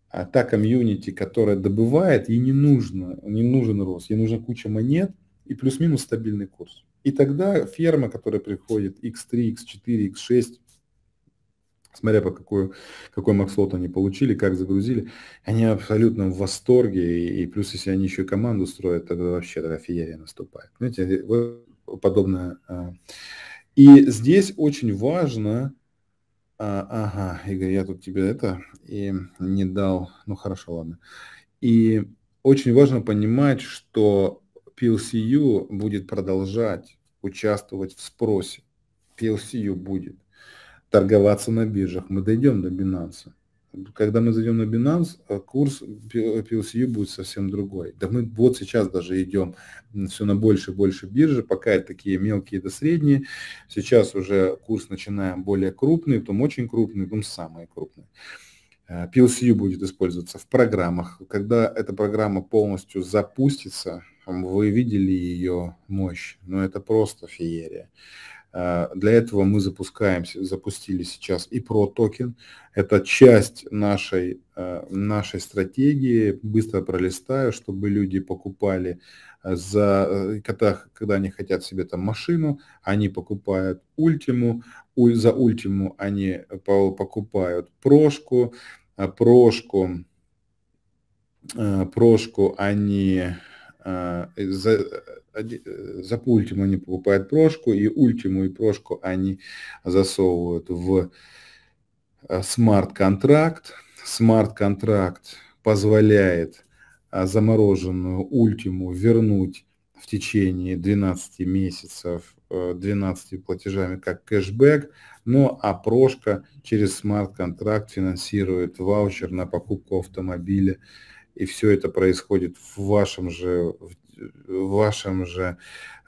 а, та комьюнити, которая добывает, ей не нужно, не нужен рост, ей нужна куча монет, и плюс-минус стабильный курс. И тогда ферма, которая приходит X3, X4, X6, смотря по какой, какой макслот они получили, как загрузили, они абсолютно в восторге, и, и плюс если они еще и команду строят, тогда вообще тогда феерия наступает. Понимаете, вот подобное. А. И здесь очень важно, а, ага, Игорь, я тут тебе это и не дал, ну хорошо, ладно. И очень важно понимать, что PLCU будет продолжать участвовать в спросе. PLCU будет торговаться на биржах. Мы дойдем до Binance. Когда мы зайдем на Binance, курс PLCU будет совсем другой. Да мы вот сейчас даже идем все на больше и больше биржи, пока это такие мелкие до средние. Сейчас уже курс начинаем более крупный, потом очень крупный, потом самый крупный. PLCU э, будет использоваться в программах. Когда эта программа полностью запустится, вы видели ее мощь, но это просто феерия. Э, для этого мы запускаемся, запустили сейчас и про токен. Это часть нашей, э, нашей стратегии. Быстро пролистаю, чтобы люди покупали э, за, когда, когда они хотят себе там машину, они покупают ультиму, за ультиму они покупают прошку, прошку, прошку они а, за, за пультиму они покупают прошку, и ультиму и прошку они засовывают в а, смарт-контракт. Смарт-контракт позволяет а, замороженную ультиму вернуть в течение 12 месяцев 12 э, платежами как кэшбэк, но ну, а прошка через смарт-контракт финансирует ваучер на покупку автомобиля и все это происходит в вашем же, в вашем же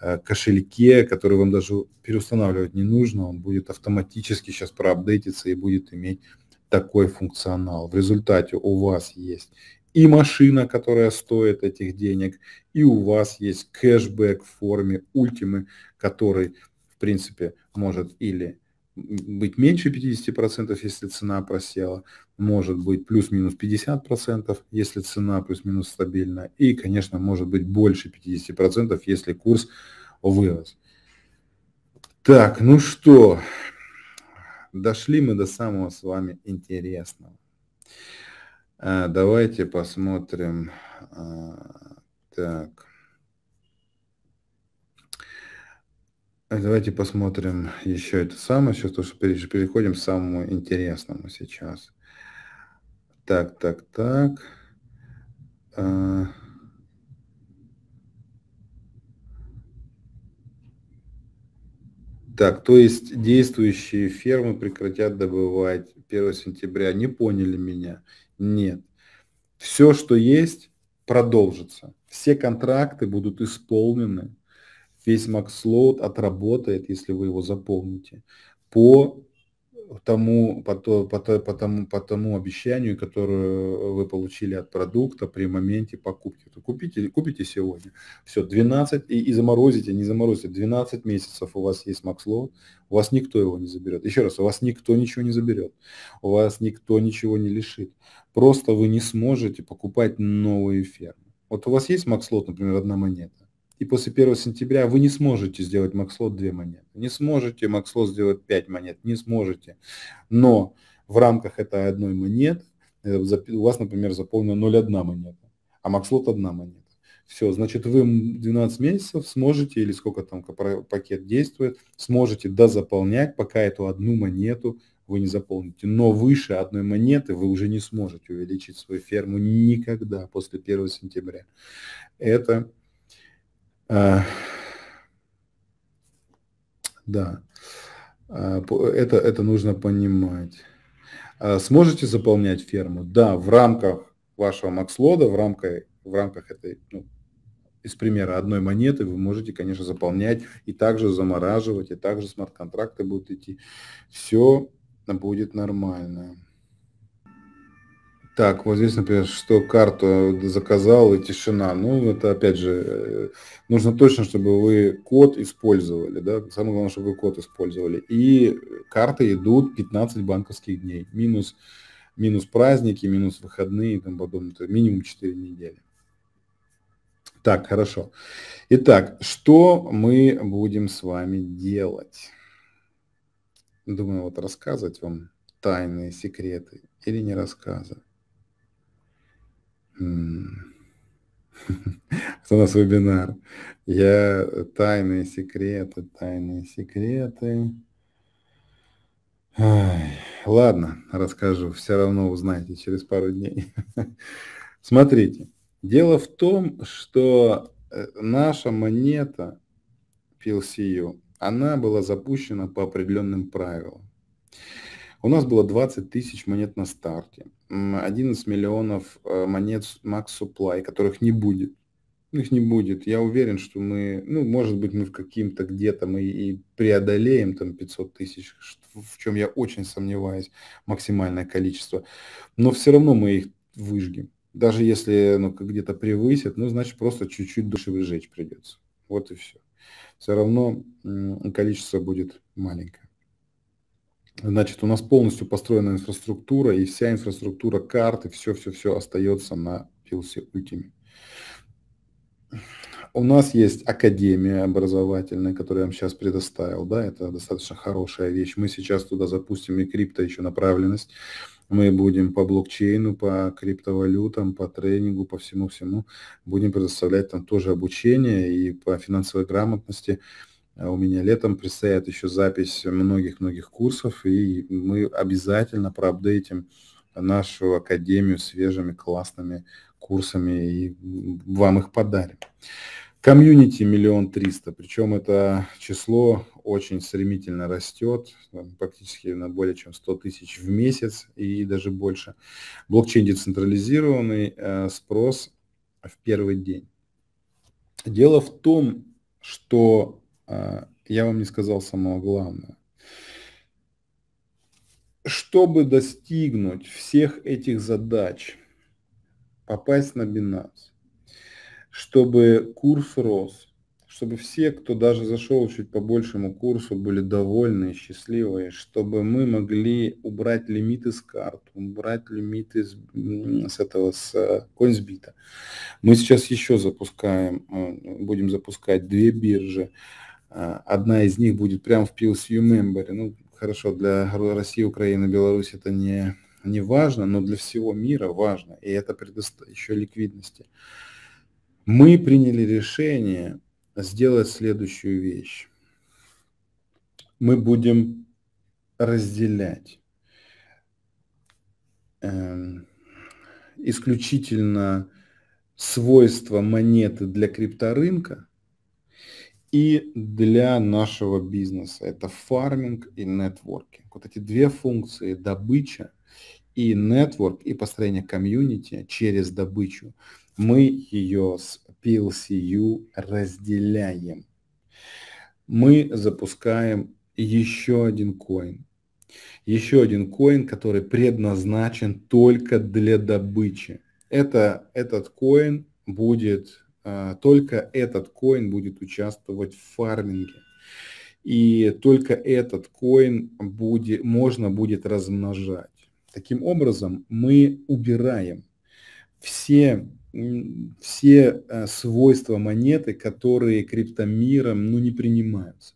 э, кошельке, который вам даже переустанавливать не нужно, он будет автоматически сейчас проапдейтиться и будет иметь такой функционал. В результате у вас есть и машина, которая стоит этих денег, и у вас есть кэшбэк в форме ультимы, который, в принципе, может или быть меньше 50%, если цена просела, может быть плюс-минус 50%, если цена плюс-минус стабильна, и, конечно, может быть больше 50%, если курс вырос. Так, ну что, дошли мы до самого с вами интересного. А, давайте посмотрим. А, так. А давайте посмотрим еще это самое. Сейчас то, что переходим к самому интересному сейчас. Так, так, так. А. Так, то есть действующие фермы прекратят добывать 1 сентября. Не поняли меня? Нет. Все, что есть, продолжится. Все контракты будут исполнены весь MaxLoad отработает, если вы его заполните, по тому, по, то, по, то, по, тому, по тому обещанию, которое э, вы получили от продукта при моменте покупки. То купите, купите сегодня. Все, 12 и, и заморозите, не заморозите. 12 месяцев у вас есть Макслоу, у вас никто его не заберет. Еще раз, у вас никто ничего не заберет. У вас никто ничего не лишит. Просто вы не сможете покупать новые фермы. Вот у вас есть Макслот, например, одна монета и после 1 сентября вы не сможете сделать макслот 2 монеты, не сможете макслот сделать 5 монет, не сможете. Но в рамках этой одной монеты э, у вас, например, заполнена 0,1 монета, а макслот 1 монета. Все, значит, вы 12 месяцев сможете, или сколько там пакет действует, сможете дозаполнять, пока эту одну монету вы не заполните. Но выше одной монеты вы уже не сможете увеличить свою ферму никогда после 1 сентября. Это а, да, а, это, это нужно понимать. А сможете заполнять ферму? Да, в рамках вашего макслода, в рамках, в рамках этой, ну, из примера одной монеты вы можете, конечно, заполнять и также замораживать, и также смарт-контракты будут идти. Все будет нормально. Так, вот здесь, например, что карту заказал и тишина. Ну, это опять же, э, нужно точно, чтобы вы код использовали, да, самое главное, чтобы вы код использовали. И карты идут 15 банковских дней, минус, минус праздники, минус выходные и тому подобное, то минимум 4 недели. Так, хорошо. Итак, что мы будем с вами делать? Думаю, вот рассказывать вам тайные секреты или не рассказывать. Кто у нас вебинар? Я э, тайные секреты, тайные секреты. ладно, расскажу, все равно узнаете через пару дней. Смотрите, дело в том, что э, наша монета PLCU, она была запущена по определенным правилам. У нас было 20 тысяч монет на старте, 11 миллионов э, монет макс Supply, которых не будет. Ну, их не будет. Я уверен, что мы, ну, может быть, мы в каким-то где-то мы и преодолеем там 500 тысяч, в чем я очень сомневаюсь, максимальное количество. Но все равно мы их выжгем. Даже если ну, где-то превысит, ну, значит, просто чуть-чуть души выжечь придется. Вот и все. Все равно количество будет маленькое. Значит, у нас полностью построена инфраструктура, и вся инфраструктура карты, все-все-все остается на PLC Ultimate. У нас есть академия образовательная, которую я вам сейчас предоставил, да, это достаточно хорошая вещь. Мы сейчас туда запустим и крипто еще направленность. Мы будем по блокчейну, по криптовалютам, по тренингу, по всему-всему будем предоставлять там тоже обучение и по финансовой грамотности. А у меня летом предстоит еще запись многих-многих курсов, и мы обязательно проапдейтим нашу академию свежими классными курсами и вам их подарим. Комьюнити миллион триста, причем это число очень стремительно растет, практически на более чем 100 тысяч в месяц и даже больше. Блокчейн децентрализированный, э, спрос в первый день. Дело в том, что а, я вам не сказал самого главного. Чтобы достигнуть всех этих задач, попасть на Binance, чтобы курс рос, чтобы все, кто даже зашел чуть по большему курсу, были довольны и счастливы, чтобы мы могли убрать лимиты с карт, убрать лимиты с, с этого, с э, Coinsbit. Мы сейчас еще запускаем, э, будем запускать две биржи. А, одна из них будет прямо в PLCU member. Ну, хорошо, для России, Украины, Беларуси это не, не важно, но для всего мира важно, и это предоставит еще ликвидности. Мы приняли решение сделать следующую вещь. Мы будем разделять э, исключительно свойства монеты для крипторынка – и для нашего бизнеса. Это фарминг и нетворкинг. Вот эти две функции – добыча и нетворк, и построение комьюнити через добычу. Мы ее с PLCU разделяем. Мы запускаем еще один коин. Еще один коин, который предназначен только для добычи. Это, этот коин будет а, только этот коин будет участвовать в фарминге. И только этот коин будет, можно будет размножать. Таким образом, мы убираем все, все а, свойства монеты, которые криптомиром ну, не принимаются.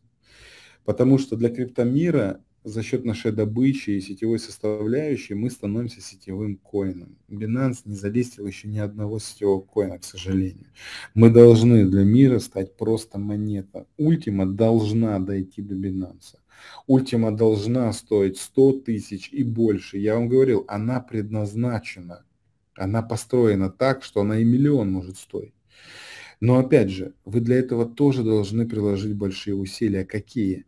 Потому что для криптомира за счет нашей добычи и сетевой составляющей мы становимся сетевым коином. Binance не залистил еще ни одного сетевого коина, к сожалению. Мы должны для мира стать просто монета. Ультима должна дойти до Binance. Ультима должна стоить 100 тысяч и больше. Я вам говорил, она предназначена. Она построена так, что она и миллион может стоить. Но опять же, вы для этого тоже должны приложить большие усилия. Какие? Какие?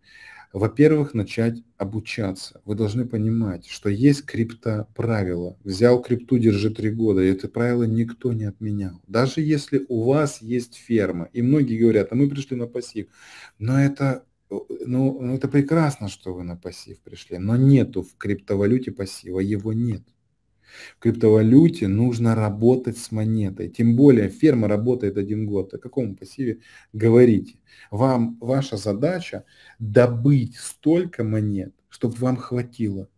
Во-первых, начать обучаться. Вы должны понимать, что есть крипто правило. Взял крипту, держи три года. И это правило никто не отменял. Даже если у вас есть ферма, и многие говорят, а мы пришли на пассив. Но это, ну, ну это прекрасно, что вы на пассив пришли. Но нету в криптовалюте пассива, его нет. В криптовалюте нужно работать с монетой. Тем более ферма работает один год. О каком пассиве говорите? Вам ваша задача добыть столько монет, чтобы вам хватило.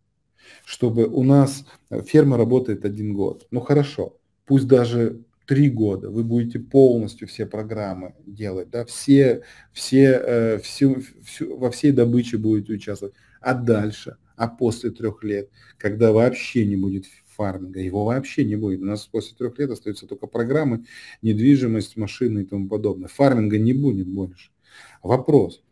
Чтобы у нас ферма работает один год. Ну хорошо, пусть даже три года вы будете полностью все программы делать, да, все, все, э, всю, всю, во всей добыче будете участвовать. А дальше, а после трех лет, когда вообще не будет фарминга. Его вообще не будет. У нас после трех лет остаются только программы, недвижимость, машины и тому подобное. Фарминга не будет больше. Вопрос,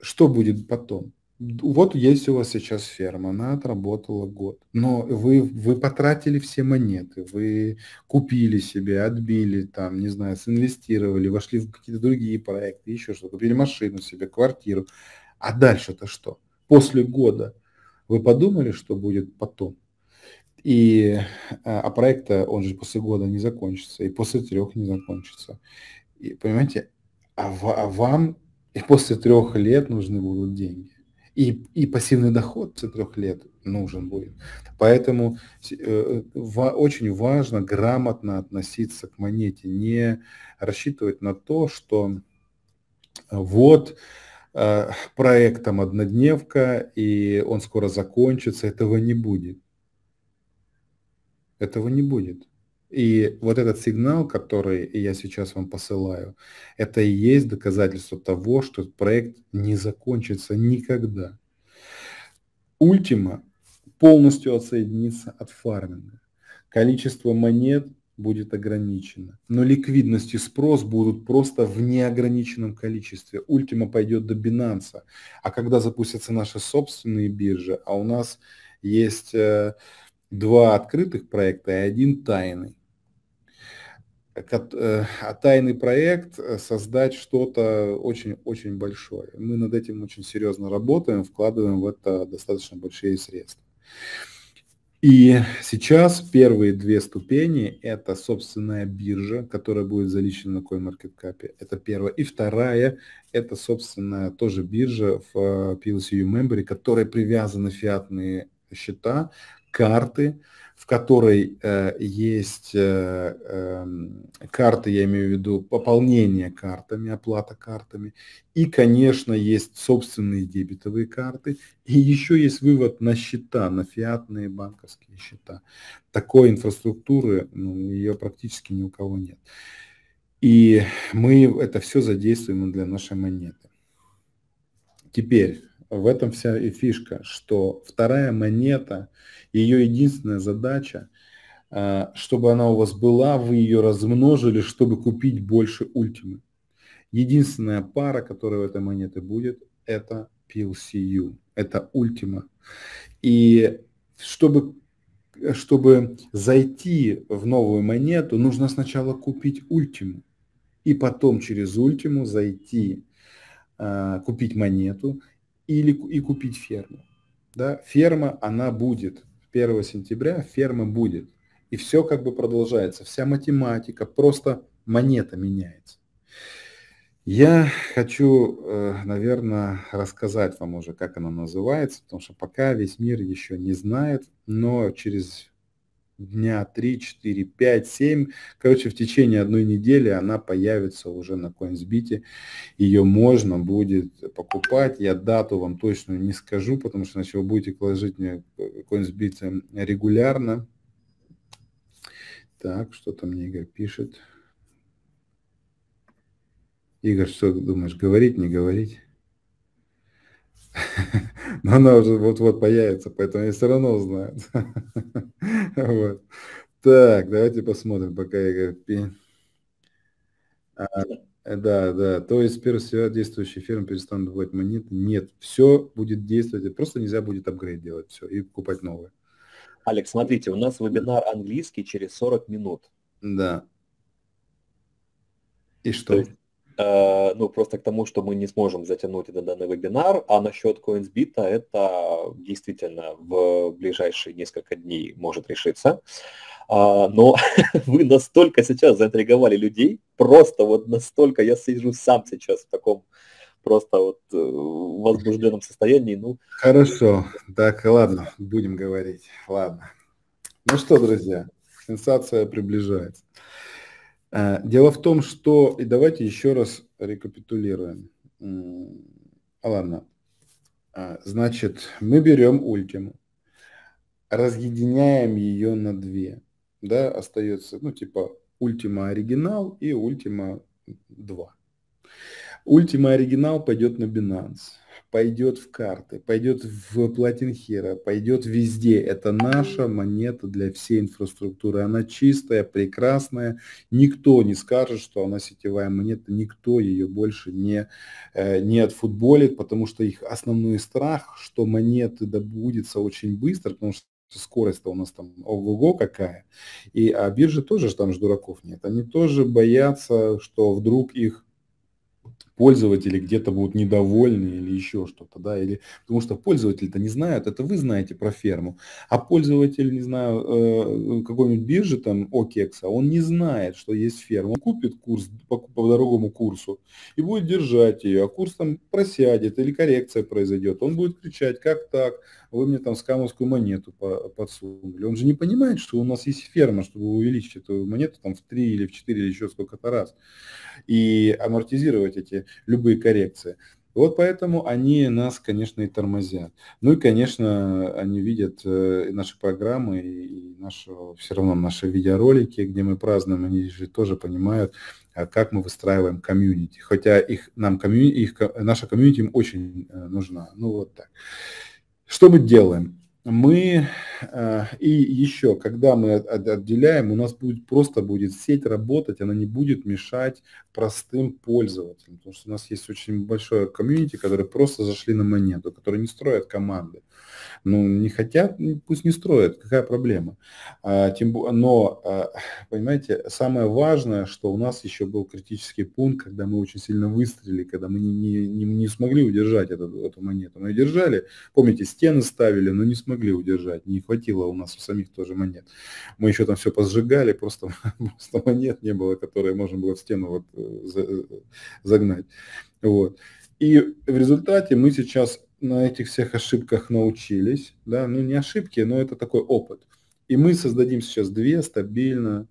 что будет потом? Вот есть у вас сейчас ферма, она отработала год, но вы, вы потратили все монеты, вы купили себе, отбили, там, не знаю, инвестировали, вошли в какие-то другие проекты, еще что-то, купили машину себе, квартиру. А дальше-то что? После года вы подумали, что будет потом? И, а, а проект он же после года не закончится, и после трех не закончится. И, понимаете, а, в, а вам и после трех лет нужны будут деньги. И, и пассивный доход после трех лет нужен будет. Поэтому э, ва, очень важно грамотно относиться к монете, не рассчитывать на то, что вот э, проектом однодневка, и он скоро закончится, этого не будет этого не будет. И вот этот сигнал, который я сейчас вам посылаю, это и есть доказательство того, что проект не закончится никогда. Ультима полностью отсоединится от фарминга. Количество монет будет ограничено. Но ликвидность и спрос будут просто в неограниченном количестве. Ультима пойдет до Бинанса, А когда запустятся наши собственные биржи, а у нас есть э, два открытых проекта и один тайный. Э, а тайный проект э, создать что-то очень-очень большое. Мы над этим очень серьезно работаем, вкладываем в это достаточно большие средства. И сейчас первые две ступени – это собственная биржа, которая будет заличена на CoinMarketCap. Это первая. И вторая – это собственная тоже биржа в э, PLCU Memory, к которой привязаны фиатные счета, карты, в которой э, есть э, э, карты, я имею в виду пополнение картами, оплата картами, и, конечно, есть собственные дебетовые карты, и еще есть вывод на счета, на фиатные банковские счета. Такой инфраструктуры, ну, ее практически ни у кого нет. И мы это все задействуем для нашей монеты. Теперь в этом вся и фишка, что вторая монета – ее единственная задача, э, чтобы она у вас была, вы ее размножили, чтобы купить больше ультимы. Единственная пара, которая в этой монете будет, это PLCU, это ультима. И чтобы чтобы зайти в новую монету, нужно сначала купить ультиму. И потом через ультиму зайти, э, купить монету или и купить ферму. Да? Ферма, она будет. 1 сентября ферма будет. И все как бы продолжается. Вся математика, просто монета меняется. Я хочу, э, наверное, рассказать вам уже, как она называется, потому что пока весь мир еще не знает, но через дня 3, 4, 5, 7. Короче, в течение одной недели она появится уже на CoinSbit. Ее можно будет покупать. Я дату вам точную не скажу, потому что иначе вы будете положить мне э, CoinSbit регулярно. Так, что-то мне Игорь пишет. Игорь, что думаешь, говорить, не говорить? Но она уже вот-вот появится, поэтому они все равно узнают. Вот. Так, давайте посмотрим, пока я говорю. А, да, да. То есть первый всего действующие фирмы перестанут давать монеты. Нет, все будет действовать. Просто нельзя будет апгрейд делать все и покупать новые. Алекс, смотрите, у нас вебинар английский через 40 минут. Да. И что? То есть Э, ну, просто к тому, что мы не сможем затянуть этот данный вебинар, а насчет CoinsBit это действительно в ближайшие несколько дней может решиться. А, но вы настолько сейчас заинтриговали людей, просто вот настолько я сижу сам сейчас в таком просто вот э, возбужденном состоянии. Ну... Хорошо, так, ладно, будем говорить, ладно. Ну что, друзья, сенсация приближается. А, дело в том, что, и давайте еще раз рекапитулируем. А ладно. А, значит, мы берем ультиму, разъединяем ее на две. Да, остается, ну, типа, ультима оригинал и ультима 2. Ультима оригинал пойдет на Binance пойдет в карты, пойдет в Платинхера, пойдет везде. Это наша монета для всей инфраструктуры. Она чистая, прекрасная. Никто не скажет, что она сетевая монета, никто ее больше не, э, не отфутболит, потому что их основной страх, что монеты добудется очень быстро, потому что скорость-то у нас там ого-го какая. И, а биржи тоже там же дураков нет. Они тоже боятся, что вдруг их пользователи где-то будут недовольны или еще что-то, да, или потому что пользователи-то не знают, это вы знаете про ферму, а пользователь, не знаю, э, какой-нибудь биржи там Окекса, он не знает, что есть ферма, он купит курс по, по дорогому курсу и будет держать ее, а курс там просядет или коррекция произойдет, он будет кричать, как так, вы мне там скамовскую монету подсунули. Он же не понимает, что у нас есть ферма, чтобы увеличить эту монету там в 3 или в 4 или еще сколько-то раз и амортизировать эти любые коррекции. Вот поэтому они нас, конечно, и тормозят. Ну и, конечно, они видят э, наши программы и наши, все равно наши видеоролики, где мы празднуем, они же тоже понимают, а как мы выстраиваем комьюнити. Хотя их, нам комьюнити, их, наша комьюнити им очень э, нужна. Ну вот так. Что мы делаем? Мы э, и еще, когда мы отделяем, у нас будет просто будет сеть работать, она не будет мешать простым пользователям, потому что у нас есть очень большое комьюнити, которые просто зашли на монету, которые не строят команды. Ну, не хотят, ну, пусть не строят, какая проблема. А, тем, но, а, понимаете, самое важное, что у нас еще был критический пункт, когда мы очень сильно выстрелили, когда мы не, не, не, не смогли удержать эту эту монету. Мы держали, помните, стены ставили, но не смогли удержать, не хватило у нас у самих тоже монет. Мы еще там все позжигали, просто, просто монет не было, которые можно было в стену вот э, э, загнать. Вот. И в результате мы сейчас на этих всех ошибках научились, да, ну не ошибки, но это такой опыт. И мы создадим сейчас две стабильно,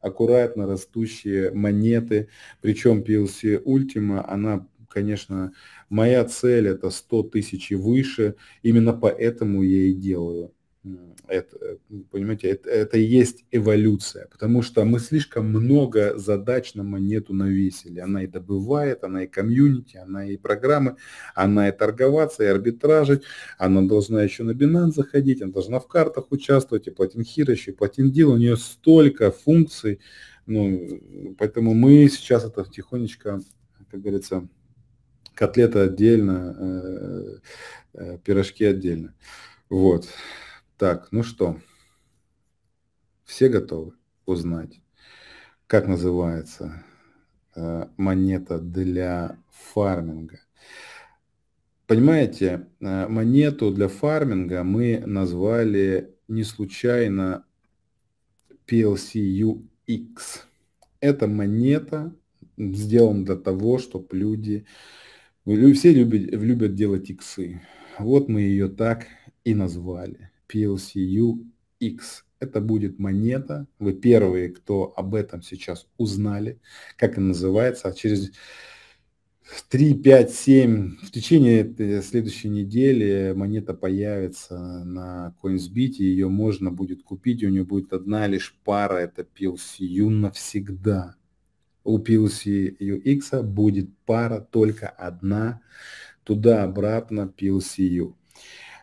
аккуратно растущие монеты, причем PLC Ultima, она, конечно, моя цель это 100 тысяч и выше, именно поэтому я и делаю это, э, ну, понимаете, это, это и есть эволюция, потому что мы слишком много задач на монету навесили. Она и добывает, она и комьюнити, она и программы, она и торговаться, и арбитражить, она должна еще на Binance заходить, она должна в картах участвовать, и хир еще платиндил, у нее столько функций, ну, поэтому мы сейчас это тихонечко, как говорится, котлета отдельно, э, э, пирожки отдельно. Вот. Так, ну что, все готовы узнать, как называется э, монета для фарминга? Понимаете, э, монету для фарминга мы назвали не случайно PLCUX. Эта монета сделана для того, чтобы люди... Все любят, любят делать иксы. Вот мы ее так и назвали. PLCUX. Это будет монета. Вы первые, кто об этом сейчас узнали, как она называется. А через 3, 5, 7, в течение следующей недели монета появится на CoinsBit, ее можно будет купить, у нее будет одна лишь пара, это PLCU навсегда. У PLCUX будет пара только одна, туда-обратно PLCU.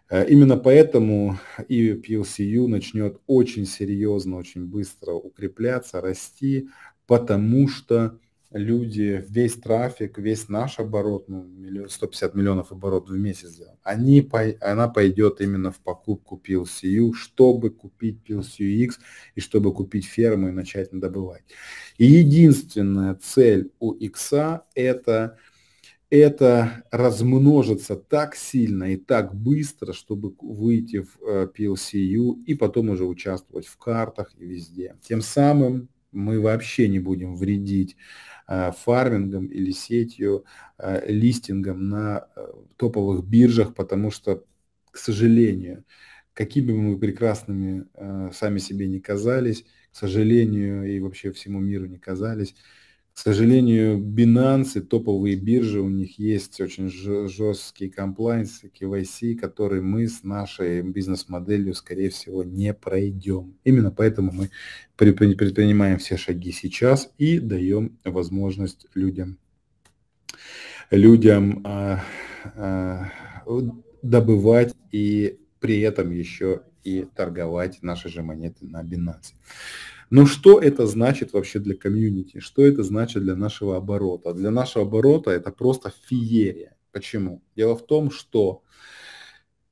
Э, именно поэтому и PLCU начнет очень серьезно, очень быстро укрепляться, расти, потому что люди, весь трафик, весь наш оборот, ну, 150 миллионов оборотов в месяц сделаем, они, она пойдет именно в покупку PLCU, чтобы купить PLCUX и чтобы купить ферму и начать добывать. И единственная цель у ИКСа это это размножится так сильно и так быстро, чтобы выйти в э, PLCU и потом уже участвовать в картах и везде. Тем самым мы вообще не будем вредить э, фармингом или сетью, э, листингом на топовых биржах, потому что, к сожалению, какими бы мы прекрасными сами себе не казались, к сожалению, и вообще всему миру не казались, к сожалению, Binance топовые биржи, у них есть очень жесткий комплайнс, KYC, который мы с нашей бизнес-моделью, скорее всего, не пройдем. Именно поэтому мы предпринимаем все шаги сейчас и даем возможность людям, людям а, а, добывать и при этом еще и торговать наши же монеты на Binance. Но что это значит вообще для комьюнити? Что это значит для нашего оборота? Для нашего оборота это просто феерия. Почему? Дело в том, что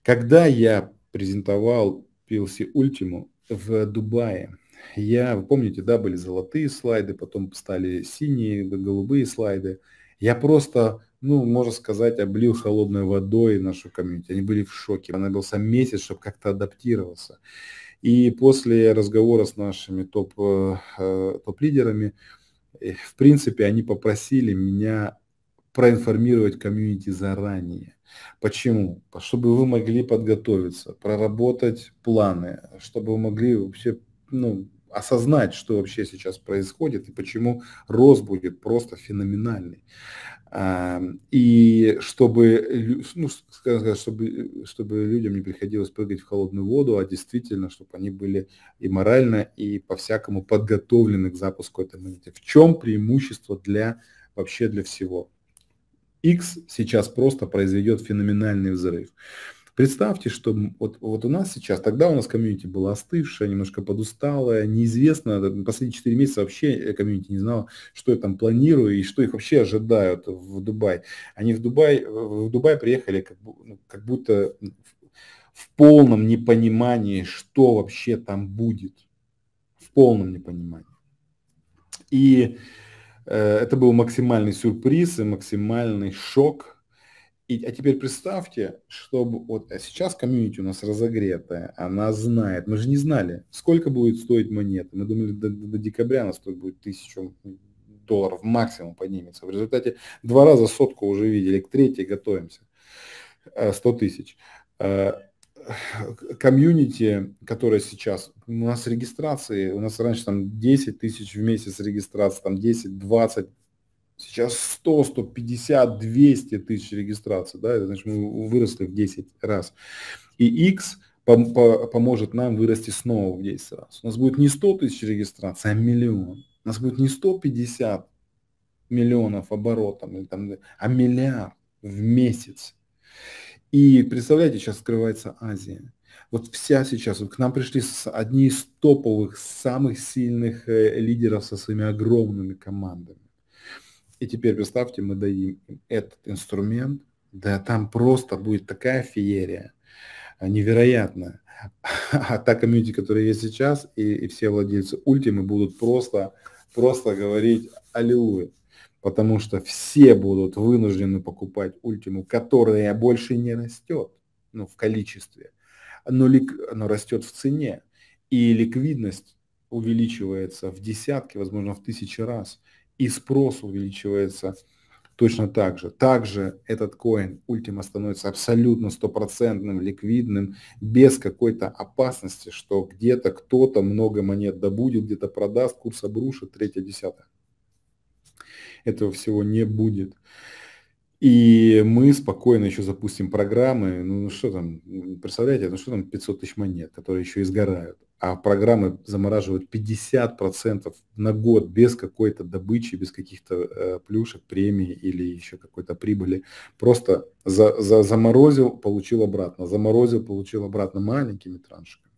когда я презентовал PLC Ultimo в Дубае, я, вы помните, да, были золотые слайды, потом стали синие, голубые слайды. Я просто, ну, можно сказать, облил холодной водой нашу комьюнити. Они были в шоке. Понадобился месяц, чтобы как-то адаптироваться. И после разговора с нашими э, э, топ-лидерами, топ э, в принципе, они попросили меня проинформировать комьюнити заранее. Почему? Чтобы вы могли подготовиться, проработать планы, чтобы вы могли вообще ну, осознать, что вообще сейчас происходит и почему рост будет просто феноменальный. И чтобы, ну, скажем чтобы, э, чтобы людям не приходилось прыгать в холодную воду, а действительно, чтобы они были и морально, и по-всякому подготовлены к запуску этой монеты. В чем преимущество для вообще для всего? X сейчас просто произведет феноменальный взрыв. Представьте, что вот, вот у нас сейчас, тогда у нас комьюнити было остывшее, немножко подусталое, неизвестно, э, последние 4 месяца вообще э, комьюнити не знала, что я там планирую и что их вообще ожидают в Дубай. Они в Дубай, э, в Дубай приехали как, ну, как будто в полном непонимании, что вообще там будет. В полном непонимании. И это был максимальный сюрприз и максимальный шок – и, а теперь представьте, чтобы вот а сейчас комьюнити у нас разогретая, она знает, мы же не знали, сколько будет стоить монета. Мы думали, до, до, до декабря она стоит будет тысячу долларов максимум поднимется. В результате два раза сотку уже видели, к третьей готовимся. 100 э, тысяч. Э, комьюнити, которая сейчас, у нас регистрации, у нас раньше там 10 тысяч в месяц регистрации, там 10, 20, сейчас 100, 150, 200 тысяч регистраций, да, это значит, мы выросли в 10 раз. И X поможет нам вырасти снова в 10 раз. У нас будет не 100 тысяч регистраций, а миллион. У нас будет не 150 миллионов оборотов, или там, а миллиард в месяц. И представляете, сейчас открывается Азия. Вот вся сейчас, вот к нам пришли одни из топовых, самых сильных э, лидеров со своими огромными командами. И теперь представьте, мы дадим этот инструмент, да там просто будет такая феерия, невероятная. А та комьюнити, которая есть сейчас, и, и все владельцы ультимы будут просто, просто говорить аллилуйя. Потому что все будут вынуждены покупать ультиму, которая больше не растет ну, в количестве, но, лик, но растет в цене. И ликвидность увеличивается в десятки, возможно, в тысячи раз и спрос увеличивается точно так же. Также этот коин Ultima становится абсолютно стопроцентным, ликвидным, без какой-то опасности, что где-то кто-то много монет добудет, где-то продаст, курс обрушит, третье, десятое. Этого всего не будет. И мы спокойно еще запустим программы, ну, ну что там, представляете, ну что там 500 тысяч монет, которые еще и сгорают а программы замораживают 50% на год без какой-то добычи, без каких-то э, плюшек, премии или еще какой-то прибыли. Просто за, за, заморозил, получил обратно, заморозил, получил обратно маленькими траншиками.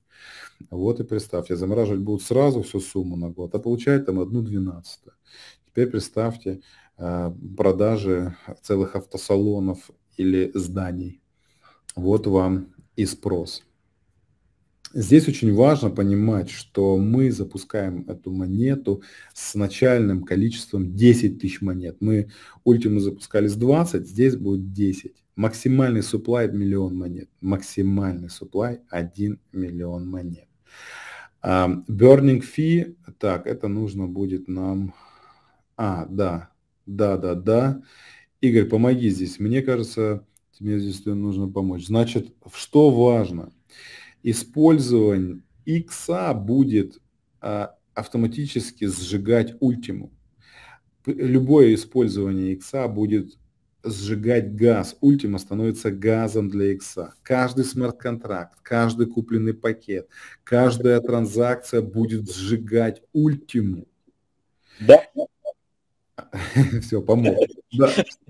Вот и представьте, замораживать будут сразу всю сумму на год, а получает там одну двенадцатую. Теперь представьте э, продажи целых автосалонов или зданий. Вот вам и спрос. Здесь очень важно понимать, что мы запускаем эту монету с начальным количеством 10 тысяч монет. Мы ультиму запускали с 20, здесь будет 10. Максимальный supply – миллион монет. Максимальный supply – 1 миллион монет. А, burning fee, так, это нужно будет нам... А, да, да, да, да. Игорь, помоги здесь. Мне кажется, тебе здесь нужно помочь. Значит, что важно – использование X будет а, автоматически сжигать ультиму. Любое использование X будет сжигать газ. Ультима становится газом для икса. Каждый смарт-контракт, каждый купленный пакет, каждая транзакция будет сжигать ультиму. Да. Все, помог.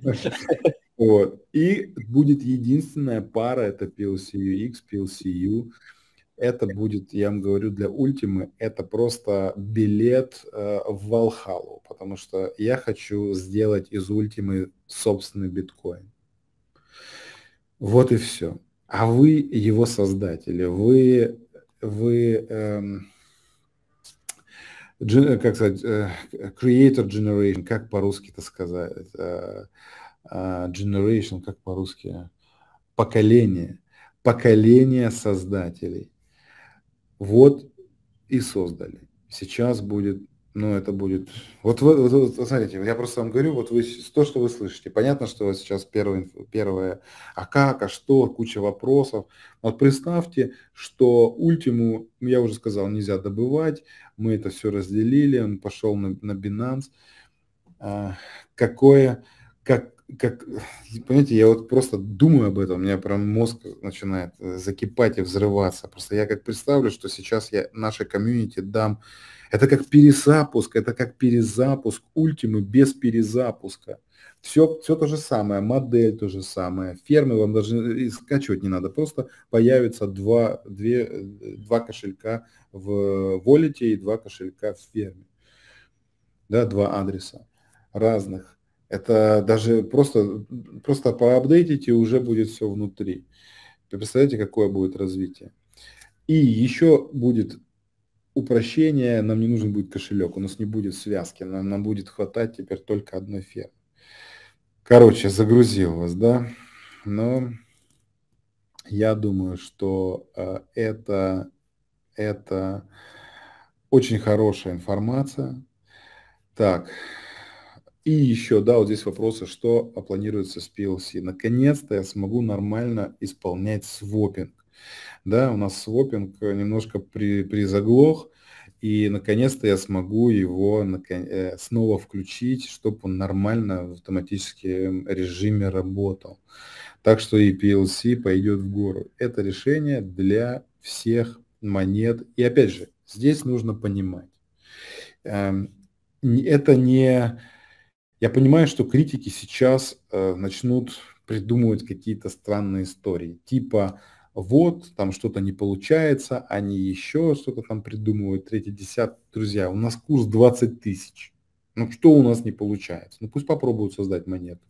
Вот. И будет единственная пара, это PLCUX, PLCU. Это будет, я вам говорю, для ультимы, это просто билет э, в Валхалу, потому что я хочу сделать из ультимы собственный биткоин. Вот и все. А вы его создатели, вы, вы эм, как сказать, э, creator generation, как по-русски это сказать, э, а, generation, как по-русски, поколение, поколение создателей. Вот и создали. Сейчас будет, ну это будет, вот вы, вот, вот, смотрите, я просто вам говорю, вот вы, то, что вы слышите, понятно, что сейчас первое, первое, а как, а что, куча вопросов. Вот представьте, что ультиму, я уже сказал, нельзя добывать, мы это все разделили, он пошел на, на Binance. А, какое, как, как, понимаете, я вот просто думаю об этом, у меня прям мозг начинает э, закипать и взрываться. Просто я как представлю, что сейчас я нашей комьюнити дам, это как перезапуск, это как перезапуск ультимы без перезапуска. Все, все то же самое, модель то же самое, фермы вам даже э, и скачивать не надо, просто появится два, две, э, два кошелька в Волите и два кошелька в ферме. Да, два адреса разных это даже просто, просто поапдейтите, уже будет все внутри. представляете, какое будет развитие. И еще будет упрощение, нам не нужен будет кошелек, у нас не будет связки, нам, нам будет хватать теперь только одной фермы. Короче, загрузил вас, да? Но я думаю, что э, это, это очень хорошая информация. Так, и еще, да, вот здесь вопросы, а что а, планируется с PLC. Наконец-то я смогу нормально исполнять свопинг. Да, у нас свопинг э, немножко при, призаглох, и наконец-то я смогу его э, снова включить, чтобы он нормально в автоматическом режиме работал. Так что и PLC пойдет в гору. Это решение для всех монет. И опять же, здесь нужно понимать, эм, это не я понимаю, что критики сейчас э, начнут придумывать какие-то странные истории, типа вот, там что-то не получается, они еще что-то там придумывают, третий десят. Друзья, у нас курс 20 тысяч. Ну что у нас не получается? Ну пусть попробуют создать монету.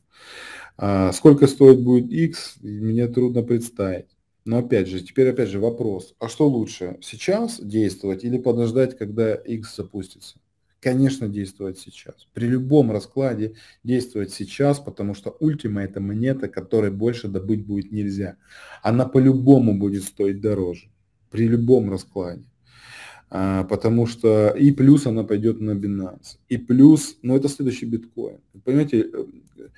А, сколько стоит будет X, мне трудно представить. Но опять же, теперь опять же вопрос, а что лучше, сейчас действовать или подождать, когда X запустится? Конечно, действовать сейчас. При любом раскладе действовать сейчас, потому что ультима это монета, которой больше добыть будет нельзя. Она по-любому будет стоить дороже. При любом раскладе. А, потому что и плюс она пойдет на Binance. И плюс, ну это следующий биткоин. Понимаете, э,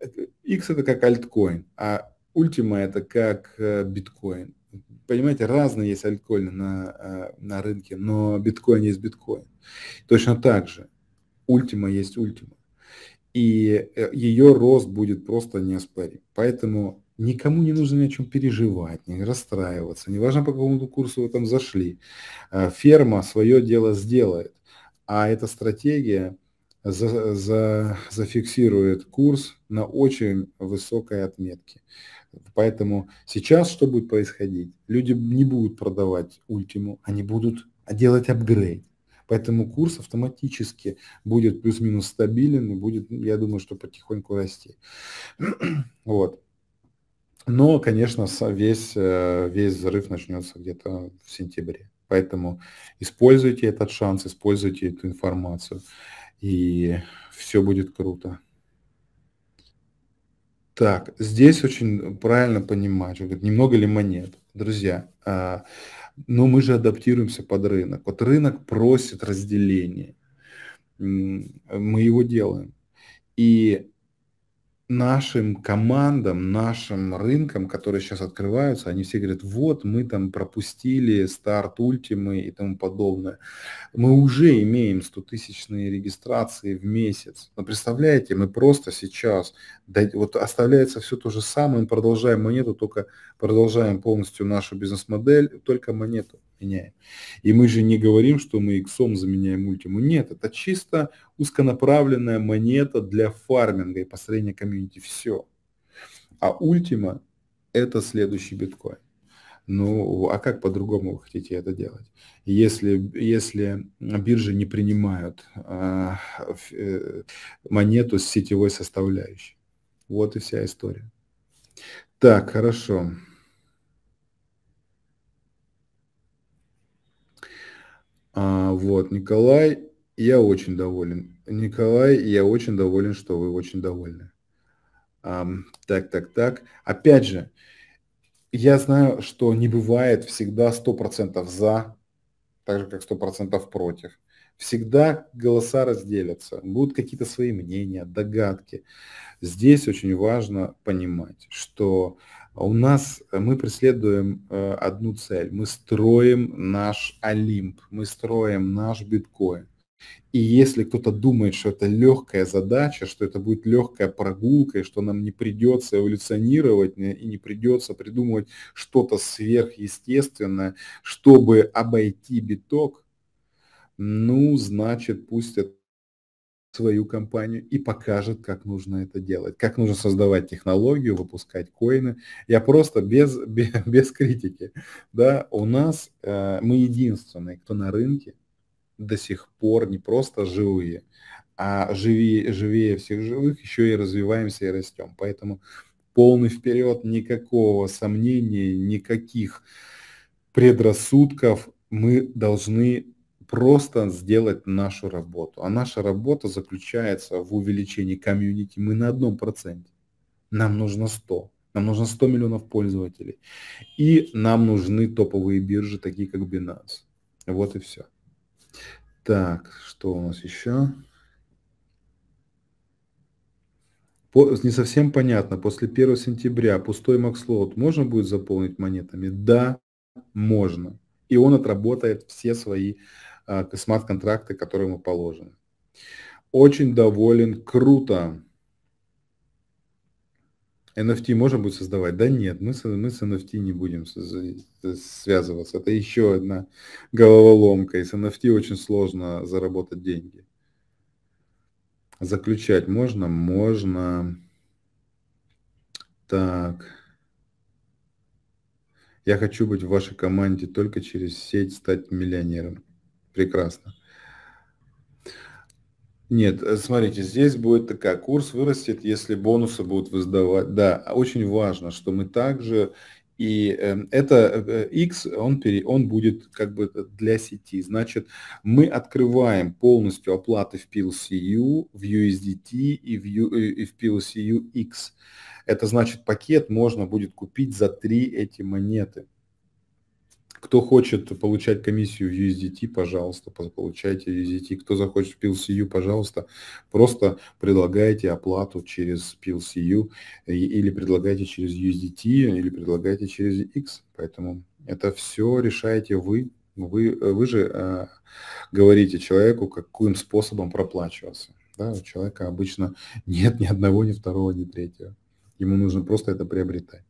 э, X это как альткоин, а ультима это как э, биткоин понимаете, разные есть альткоины на, э, на рынке, но биткоин есть биткоин. Точно так же. Ультима есть ультима. И э, ее рост будет просто неоспорим. Поэтому никому не нужно ни о чем переживать, не расстраиваться. Неважно, по какому курсу вы там зашли. Э, ферма свое дело сделает. А эта стратегия за, за, зафиксирует курс на очень высокой отметке. Поэтому сейчас что будет происходить? Люди не будут продавать ультиму, они будут делать апгрейд. Поэтому курс автоматически будет плюс-минус стабилен и будет, ну, я думаю, что потихоньку расти. вот. Но, конечно, весь, э, весь взрыв начнется где-то в сентябре. Поэтому используйте этот шанс, используйте эту информацию, и все будет круто. Так, здесь очень правильно понимать, он немного ли монет. Друзья, а, но мы же адаптируемся под рынок. Вот рынок просит разделения. Мы его делаем. И нашим командам, нашим рынкам, которые сейчас открываются, они все говорят, вот мы там пропустили старт ультимы и тому подобное. Мы уже имеем 100-тысячные регистрации в месяц. Но представляете, мы просто сейчас, вот оставляется все то же самое, мы продолжаем монету, только продолжаем полностью нашу бизнес-модель, только монету меняем. И мы же не говорим, что мы иксом заменяем мультиму. Нет, это чисто узконаправленная монета для фарминга и построения комьюнити. Все. А ультима – это следующий биткоин. Ну, а как по-другому вы хотите это делать? Если, если биржи не принимают а, э, монету с сетевой составляющей. Вот и вся история. Так, хорошо. А, вот, Николай, я очень доволен. Николай, я очень доволен, что вы очень довольны. А, так, так, так. Опять же, я знаю, что не бывает всегда 100% за, так же, как 100% против. Всегда голоса разделятся, будут какие-то свои мнения, догадки. Здесь очень важно понимать, что а у нас э, мы преследуем э, одну цель. Мы строим наш Олимп, мы строим наш биткоин. И если кто-то думает, что это легкая задача, что это будет легкая прогулка, и что нам не придется эволюционировать и не придется придумывать что-то сверхъестественное, чтобы обойти биток, ну, значит, пусть это свою компанию и покажет, как нужно это делать, как нужно создавать технологию, выпускать коины. Я просто без, без, без критики. Да, у нас, э, мы единственные, кто на рынке до сих пор не просто живые, а живее, живее всех живых еще и развиваемся и растем. Поэтому полный вперед, никакого сомнения, никаких предрассудков мы должны просто сделать нашу работу. А наша работа заключается в увеличении комьюнити. Мы на одном проценте. Нам нужно 100. Нам нужно 100 миллионов пользователей. И нам нужны топовые биржи, такие как Binance. Вот и все. Так, что у нас еще? По, не совсем понятно, после 1 сентября пустой макслот можно будет заполнить монетами? Да, можно. И он отработает все свои а, смарт-контракты, которые ему положены. Очень доволен, круто. NFT можно будет создавать? Да нет, мы с, мы с NFT не будем связываться. Это еще одна головоломка. И с NFT очень сложно заработать деньги. Заключать можно? Можно. Так. Я хочу быть в вашей команде только через сеть, стать миллионером. Прекрасно. Нет, э, смотрите, здесь будет такая, курс вырастет, если бонусы будут выдавать. Да, очень важно, что мы также, и эм, это X, э, он, пере, он будет как бы для сети. Значит, мы открываем полностью оплаты в PLCU, в USDT и в, U, э, и в PLCU X. Это значит, пакет можно будет купить за три эти монеты. Кто хочет получать комиссию в USDT, пожалуйста, получайте USDT. Кто захочет PLCU, пожалуйста, просто предлагайте оплату через PLCU или предлагайте через USDT, или предлагайте через X. Поэтому это все решаете вы. Вы, вы же э, говорите человеку, каким способом проплачиваться. Да, у человека обычно нет ни одного, ни второго, ни третьего. Ему нужно просто это приобретать.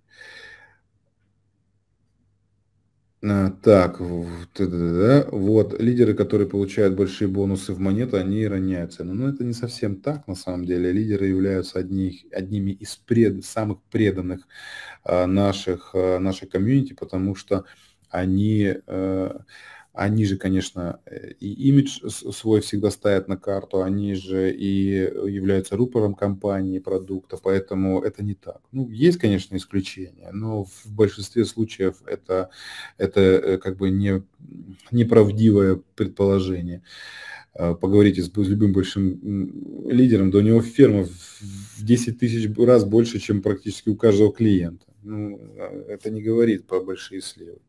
А, так, вот, лидеры, которые получают большие бонусы в монеты, они роняют цену. Но ну, это не совсем так, на самом деле. Лидеры являются одни, одними из пред, самых преданных а, наших, а, нашей комьюнити, потому что они э, они же, конечно, э, и имидж свой всегда ставят на карту, они же и являются рупором компании, продукта, поэтому это не так. Ну, есть, конечно, исключения, но в большинстве случаев это, это э, как бы не, неправдивое предположение. А, поговорите с, с любым большим лидером, да у него ферма в 10 тысяч раз больше, чем практически у каждого клиента. Ну, а, это не говорит про большие сливы.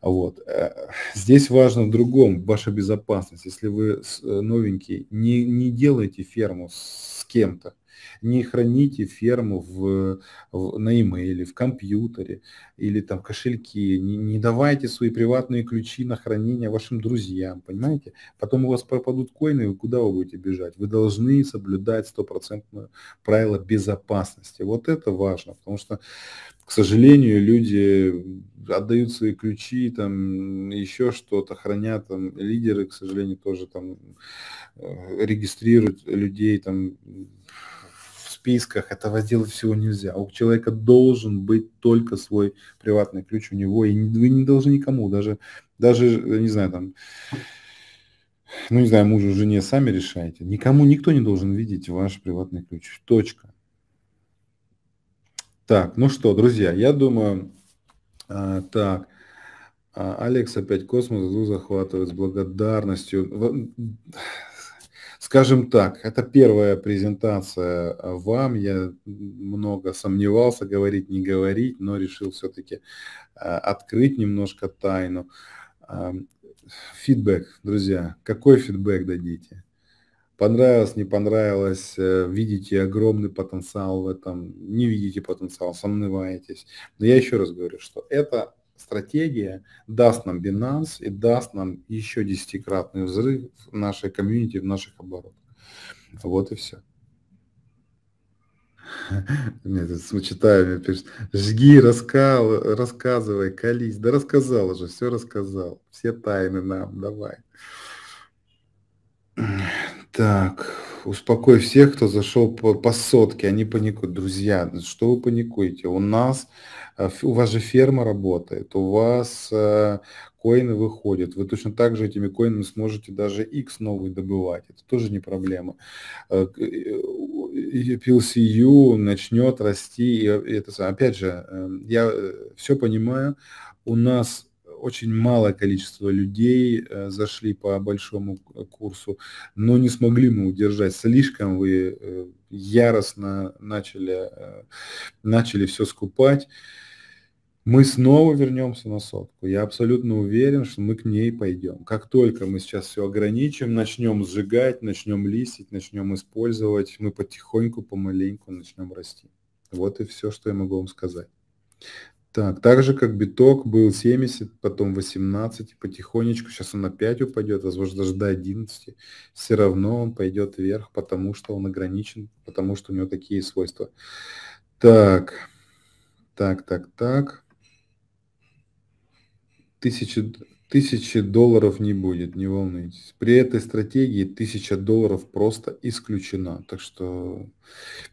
Вот. Э, здесь важно в другом, ваша безопасность. Если вы э, новенький, не, не делайте ферму с кем-то не храните ферму в, в, на e в компьютере или там кошельке, не, не давайте свои приватные ключи на хранение вашим друзьям, понимаете? Потом у вас пропадут коины, и куда вы будете бежать? Вы должны соблюдать стопроцентное правило безопасности. Вот это важно, потому что к сожалению, люди отдают свои ключи, там еще что-то хранят, там лидеры, к сожалению, тоже там э, регистрируют людей, там списках, этого сделать всего нельзя. А у человека должен быть только свой приватный ключ у него, и вы не должны никому, даже, даже э, не знаю, там, ну, не знаю, мужу, жене сами решаете. Никому, никто не должен видеть ваш приватный ключ. Точка. Так, ну что, друзья, я думаю, а, так, а, Алекс опять космос захватывает с благодарностью. Скажем так, это первая презентация а, вам. Я много сомневался, говорить, не говорить, но решил все-таки а, открыть немножко тайну. А, фидбэк, друзья, какой фидбэк дадите? Понравилось, не понравилось, э, видите огромный потенциал в этом, не видите потенциал, сомневаетесь. Но я еще раз говорю, что это стратегия даст нам Binance и даст нам еще десятикратный взрыв в нашей комьюнити, в наших оборотах. Вот и все. Мне тут читаю, мне жги, раскал, рассказывай, колись. Да рассказал уже, все рассказал. Все тайны нам, давай. Так, успокой всех, кто зашел по, по сотке, они паникуют. Друзья, что вы паникуете? У нас, э, у вас же ферма работает, у вас э, коины выходят. Вы точно так же этими коинами сможете даже X новый добывать. Это тоже не проблема. PLCU э, э, начнет расти. И это, опять же, эм, я все понимаю, у нас очень малое количество людей э, зашли по большому курсу, но не смогли мы удержать. Слишком вы э, яростно начали, э, начали все скупать. Мы снова вернемся на сотку. Я абсолютно уверен, что мы к ней пойдем. Как только мы сейчас все ограничим, начнем сжигать, начнем листить, начнем использовать, мы потихоньку, помаленьку начнем расти. Вот и все, что я могу вам сказать. Так, так же как биток был 70, потом 18, потихонечку, сейчас он на 5 упадет, возможно, даже до 11. Все равно он пойдет вверх, потому что он ограничен, потому что у него такие свойства. Так, так, так, так. Тысячи, тысячи долларов не будет, не волнуйтесь. При этой стратегии тысяча долларов просто исключено, Так что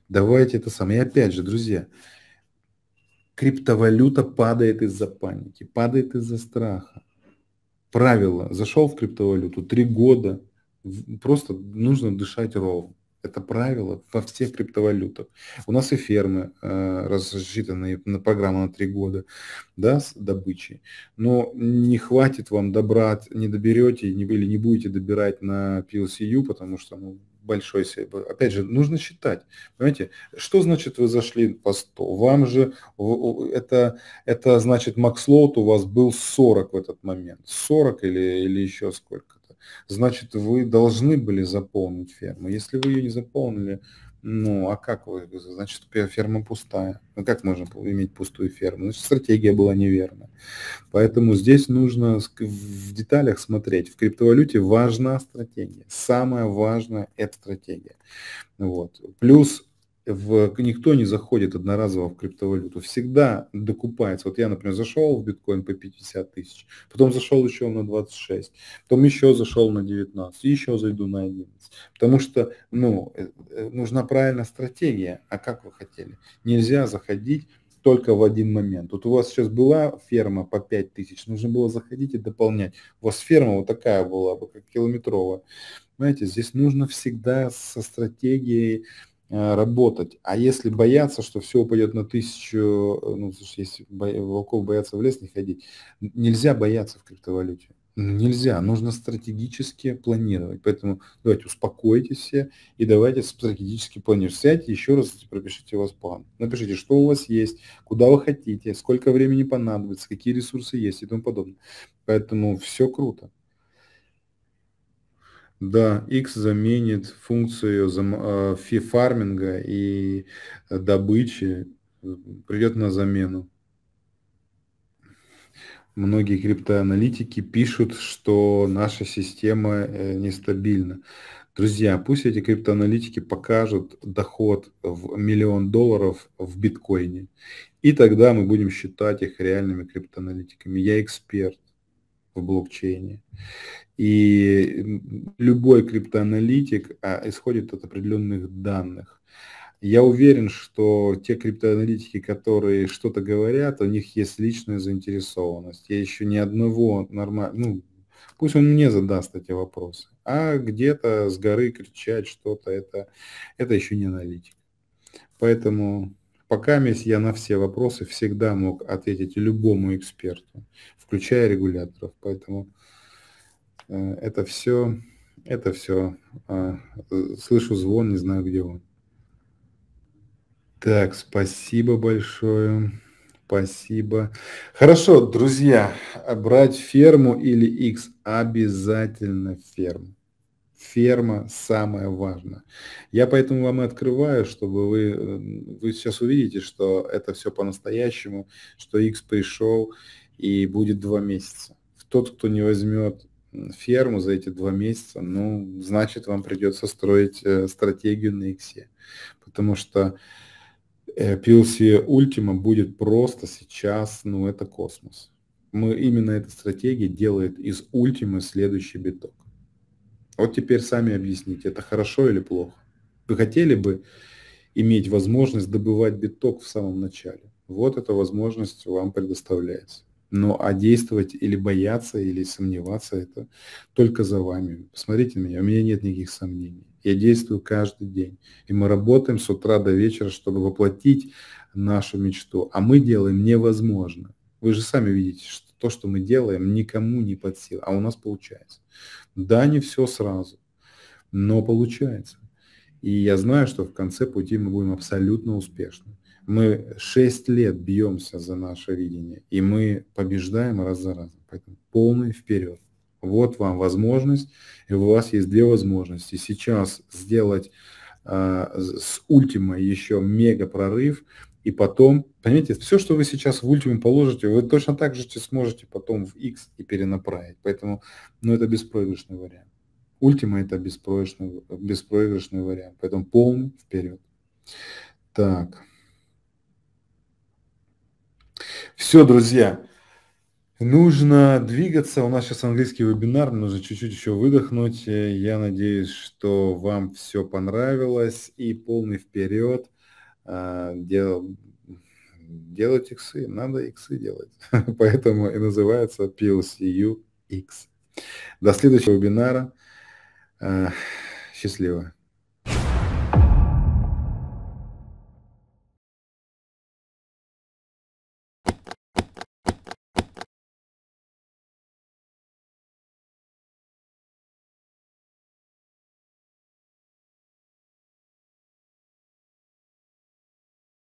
давайте это самое. И опять же, друзья, криптовалюта падает из-за паники, падает из-за страха. Правило, зашел в криптовалюту три года, просто нужно дышать ровно. Это правило во всех криптовалютах. У нас и фермы э, рассчитаны на программу на три года да, с добычей. Но не хватит вам добрать, не доберете не, или не будете добирать на PLCU, потому что ну, большой себе, Опять же, нужно считать. Понимаете, что значит вы зашли по 100? Вам же, это, это значит, макслоут у вас был 40 в этот момент. 40 или, или еще сколько-то. Значит, вы должны были заполнить ферму. Если вы ее не заполнили, ну, а как вы? Значит, ферма пустая. Ну, как можно иметь пустую ферму? Значит, стратегия была неверна. Поэтому здесь нужно в деталях смотреть. В криптовалюте важна стратегия. Самое важное – это стратегия. Вот. Плюс в, никто не заходит одноразово в криптовалюту. Всегда докупается. Вот я, например, зашел в биткоин по 50 тысяч, потом зашел еще на 26, потом еще зашел на 19, еще зайду на 11. Потому что ну, э, э, нужна правильная стратегия. А как вы хотели? Нельзя заходить только в один момент. Вот у вас сейчас была ферма по 5 тысяч, нужно было заходить и дополнять. У вас ферма вот такая была бы, как километровая. Понимаете, здесь нужно всегда со стратегией Э, работать. А если бояться, что все упадет на тысячу, э, ну, слушай, если волков боятся в лес не ходить, нельзя бояться в криптовалюте. Ну, нельзя, нужно стратегически планировать. Поэтому давайте успокойтесь все и давайте стратегически планируйте. Сядьте еще раз пропишите у вас план. Напишите, что у вас есть, куда вы хотите, сколько времени понадобится, какие ресурсы есть и тому подобное. Поэтому все круто. Да, X заменит функцию э, фарминга и добычи, придет на замену. Многие криптоаналитики пишут, что наша система э, нестабильна. Друзья, пусть эти криптоаналитики покажут доход в миллион долларов в биткоине. И тогда мы будем считать их реальными криптоаналитиками. Я эксперт в блокчейне. И любой криптоаналитик а, исходит от определенных данных. Я уверен, что те криптоаналитики, которые что-то говорят, у них есть личная заинтересованность. Я еще ни одного нормального, ну, пусть он мне задаст эти вопросы. А где-то с горы кричать что-то, это, это еще не аналитик. Поэтому Пока я на все вопросы всегда мог ответить любому эксперту, включая регуляторов. Поэтому э, это все, это все. А, слышу звон, не знаю, где он. Так, спасибо большое. Спасибо. Хорошо, друзья, брать ферму или X обязательно ферму ферма самое важное. Я поэтому вам и открываю, чтобы вы, э, вы сейчас увидите, что это все по-настоящему, что X пришел и будет два месяца. Тот, кто не возьмет ферму за эти два месяца, ну, значит, вам придется строить э, стратегию на X. Потому что PLC э, Ultima будет просто сейчас, ну, это космос. Мы, именно эта стратегия делает из Ultima следующий биток. Вот теперь сами объясните, это хорошо или плохо. Вы хотели бы иметь возможность добывать биток в самом начале? Вот эта возможность вам предоставляется. Но ну, а действовать или бояться, или сомневаться, это только за вами. Посмотрите на меня, у меня нет никаких сомнений. Я действую каждый день. И мы работаем с утра до вечера, чтобы воплотить нашу мечту. А мы делаем невозможно. Вы же сами видите, что то, что мы делаем, никому не под силу, а у нас получается. Да, не все сразу, но получается. И я знаю, что в конце пути мы будем абсолютно успешны. Мы шесть лет бьемся за наше видение, и мы побеждаем раз за разом. Поэтому полный вперед. Вот вам возможность, и у вас есть две возможности. Сейчас сделать а, с Ультимой еще мега прорыв, и потом, понимаете, все, что вы сейчас в Ultimate положите, вы точно так же сможете потом в X и перенаправить. Поэтому, ну, это беспроигрышный вариант. Ultima это беспроигрышный, беспроигрышный вариант. Поэтому полный вперед. Так. Все, друзья. Нужно двигаться. У нас сейчас английский вебинар, нужно чуть-чуть еще выдохнуть. Я надеюсь, что вам все понравилось и полный вперед. А, дел, делать иксы, надо иксы делать. Поэтому и называется PLCU X. До следующего вебинара. А, счастливо.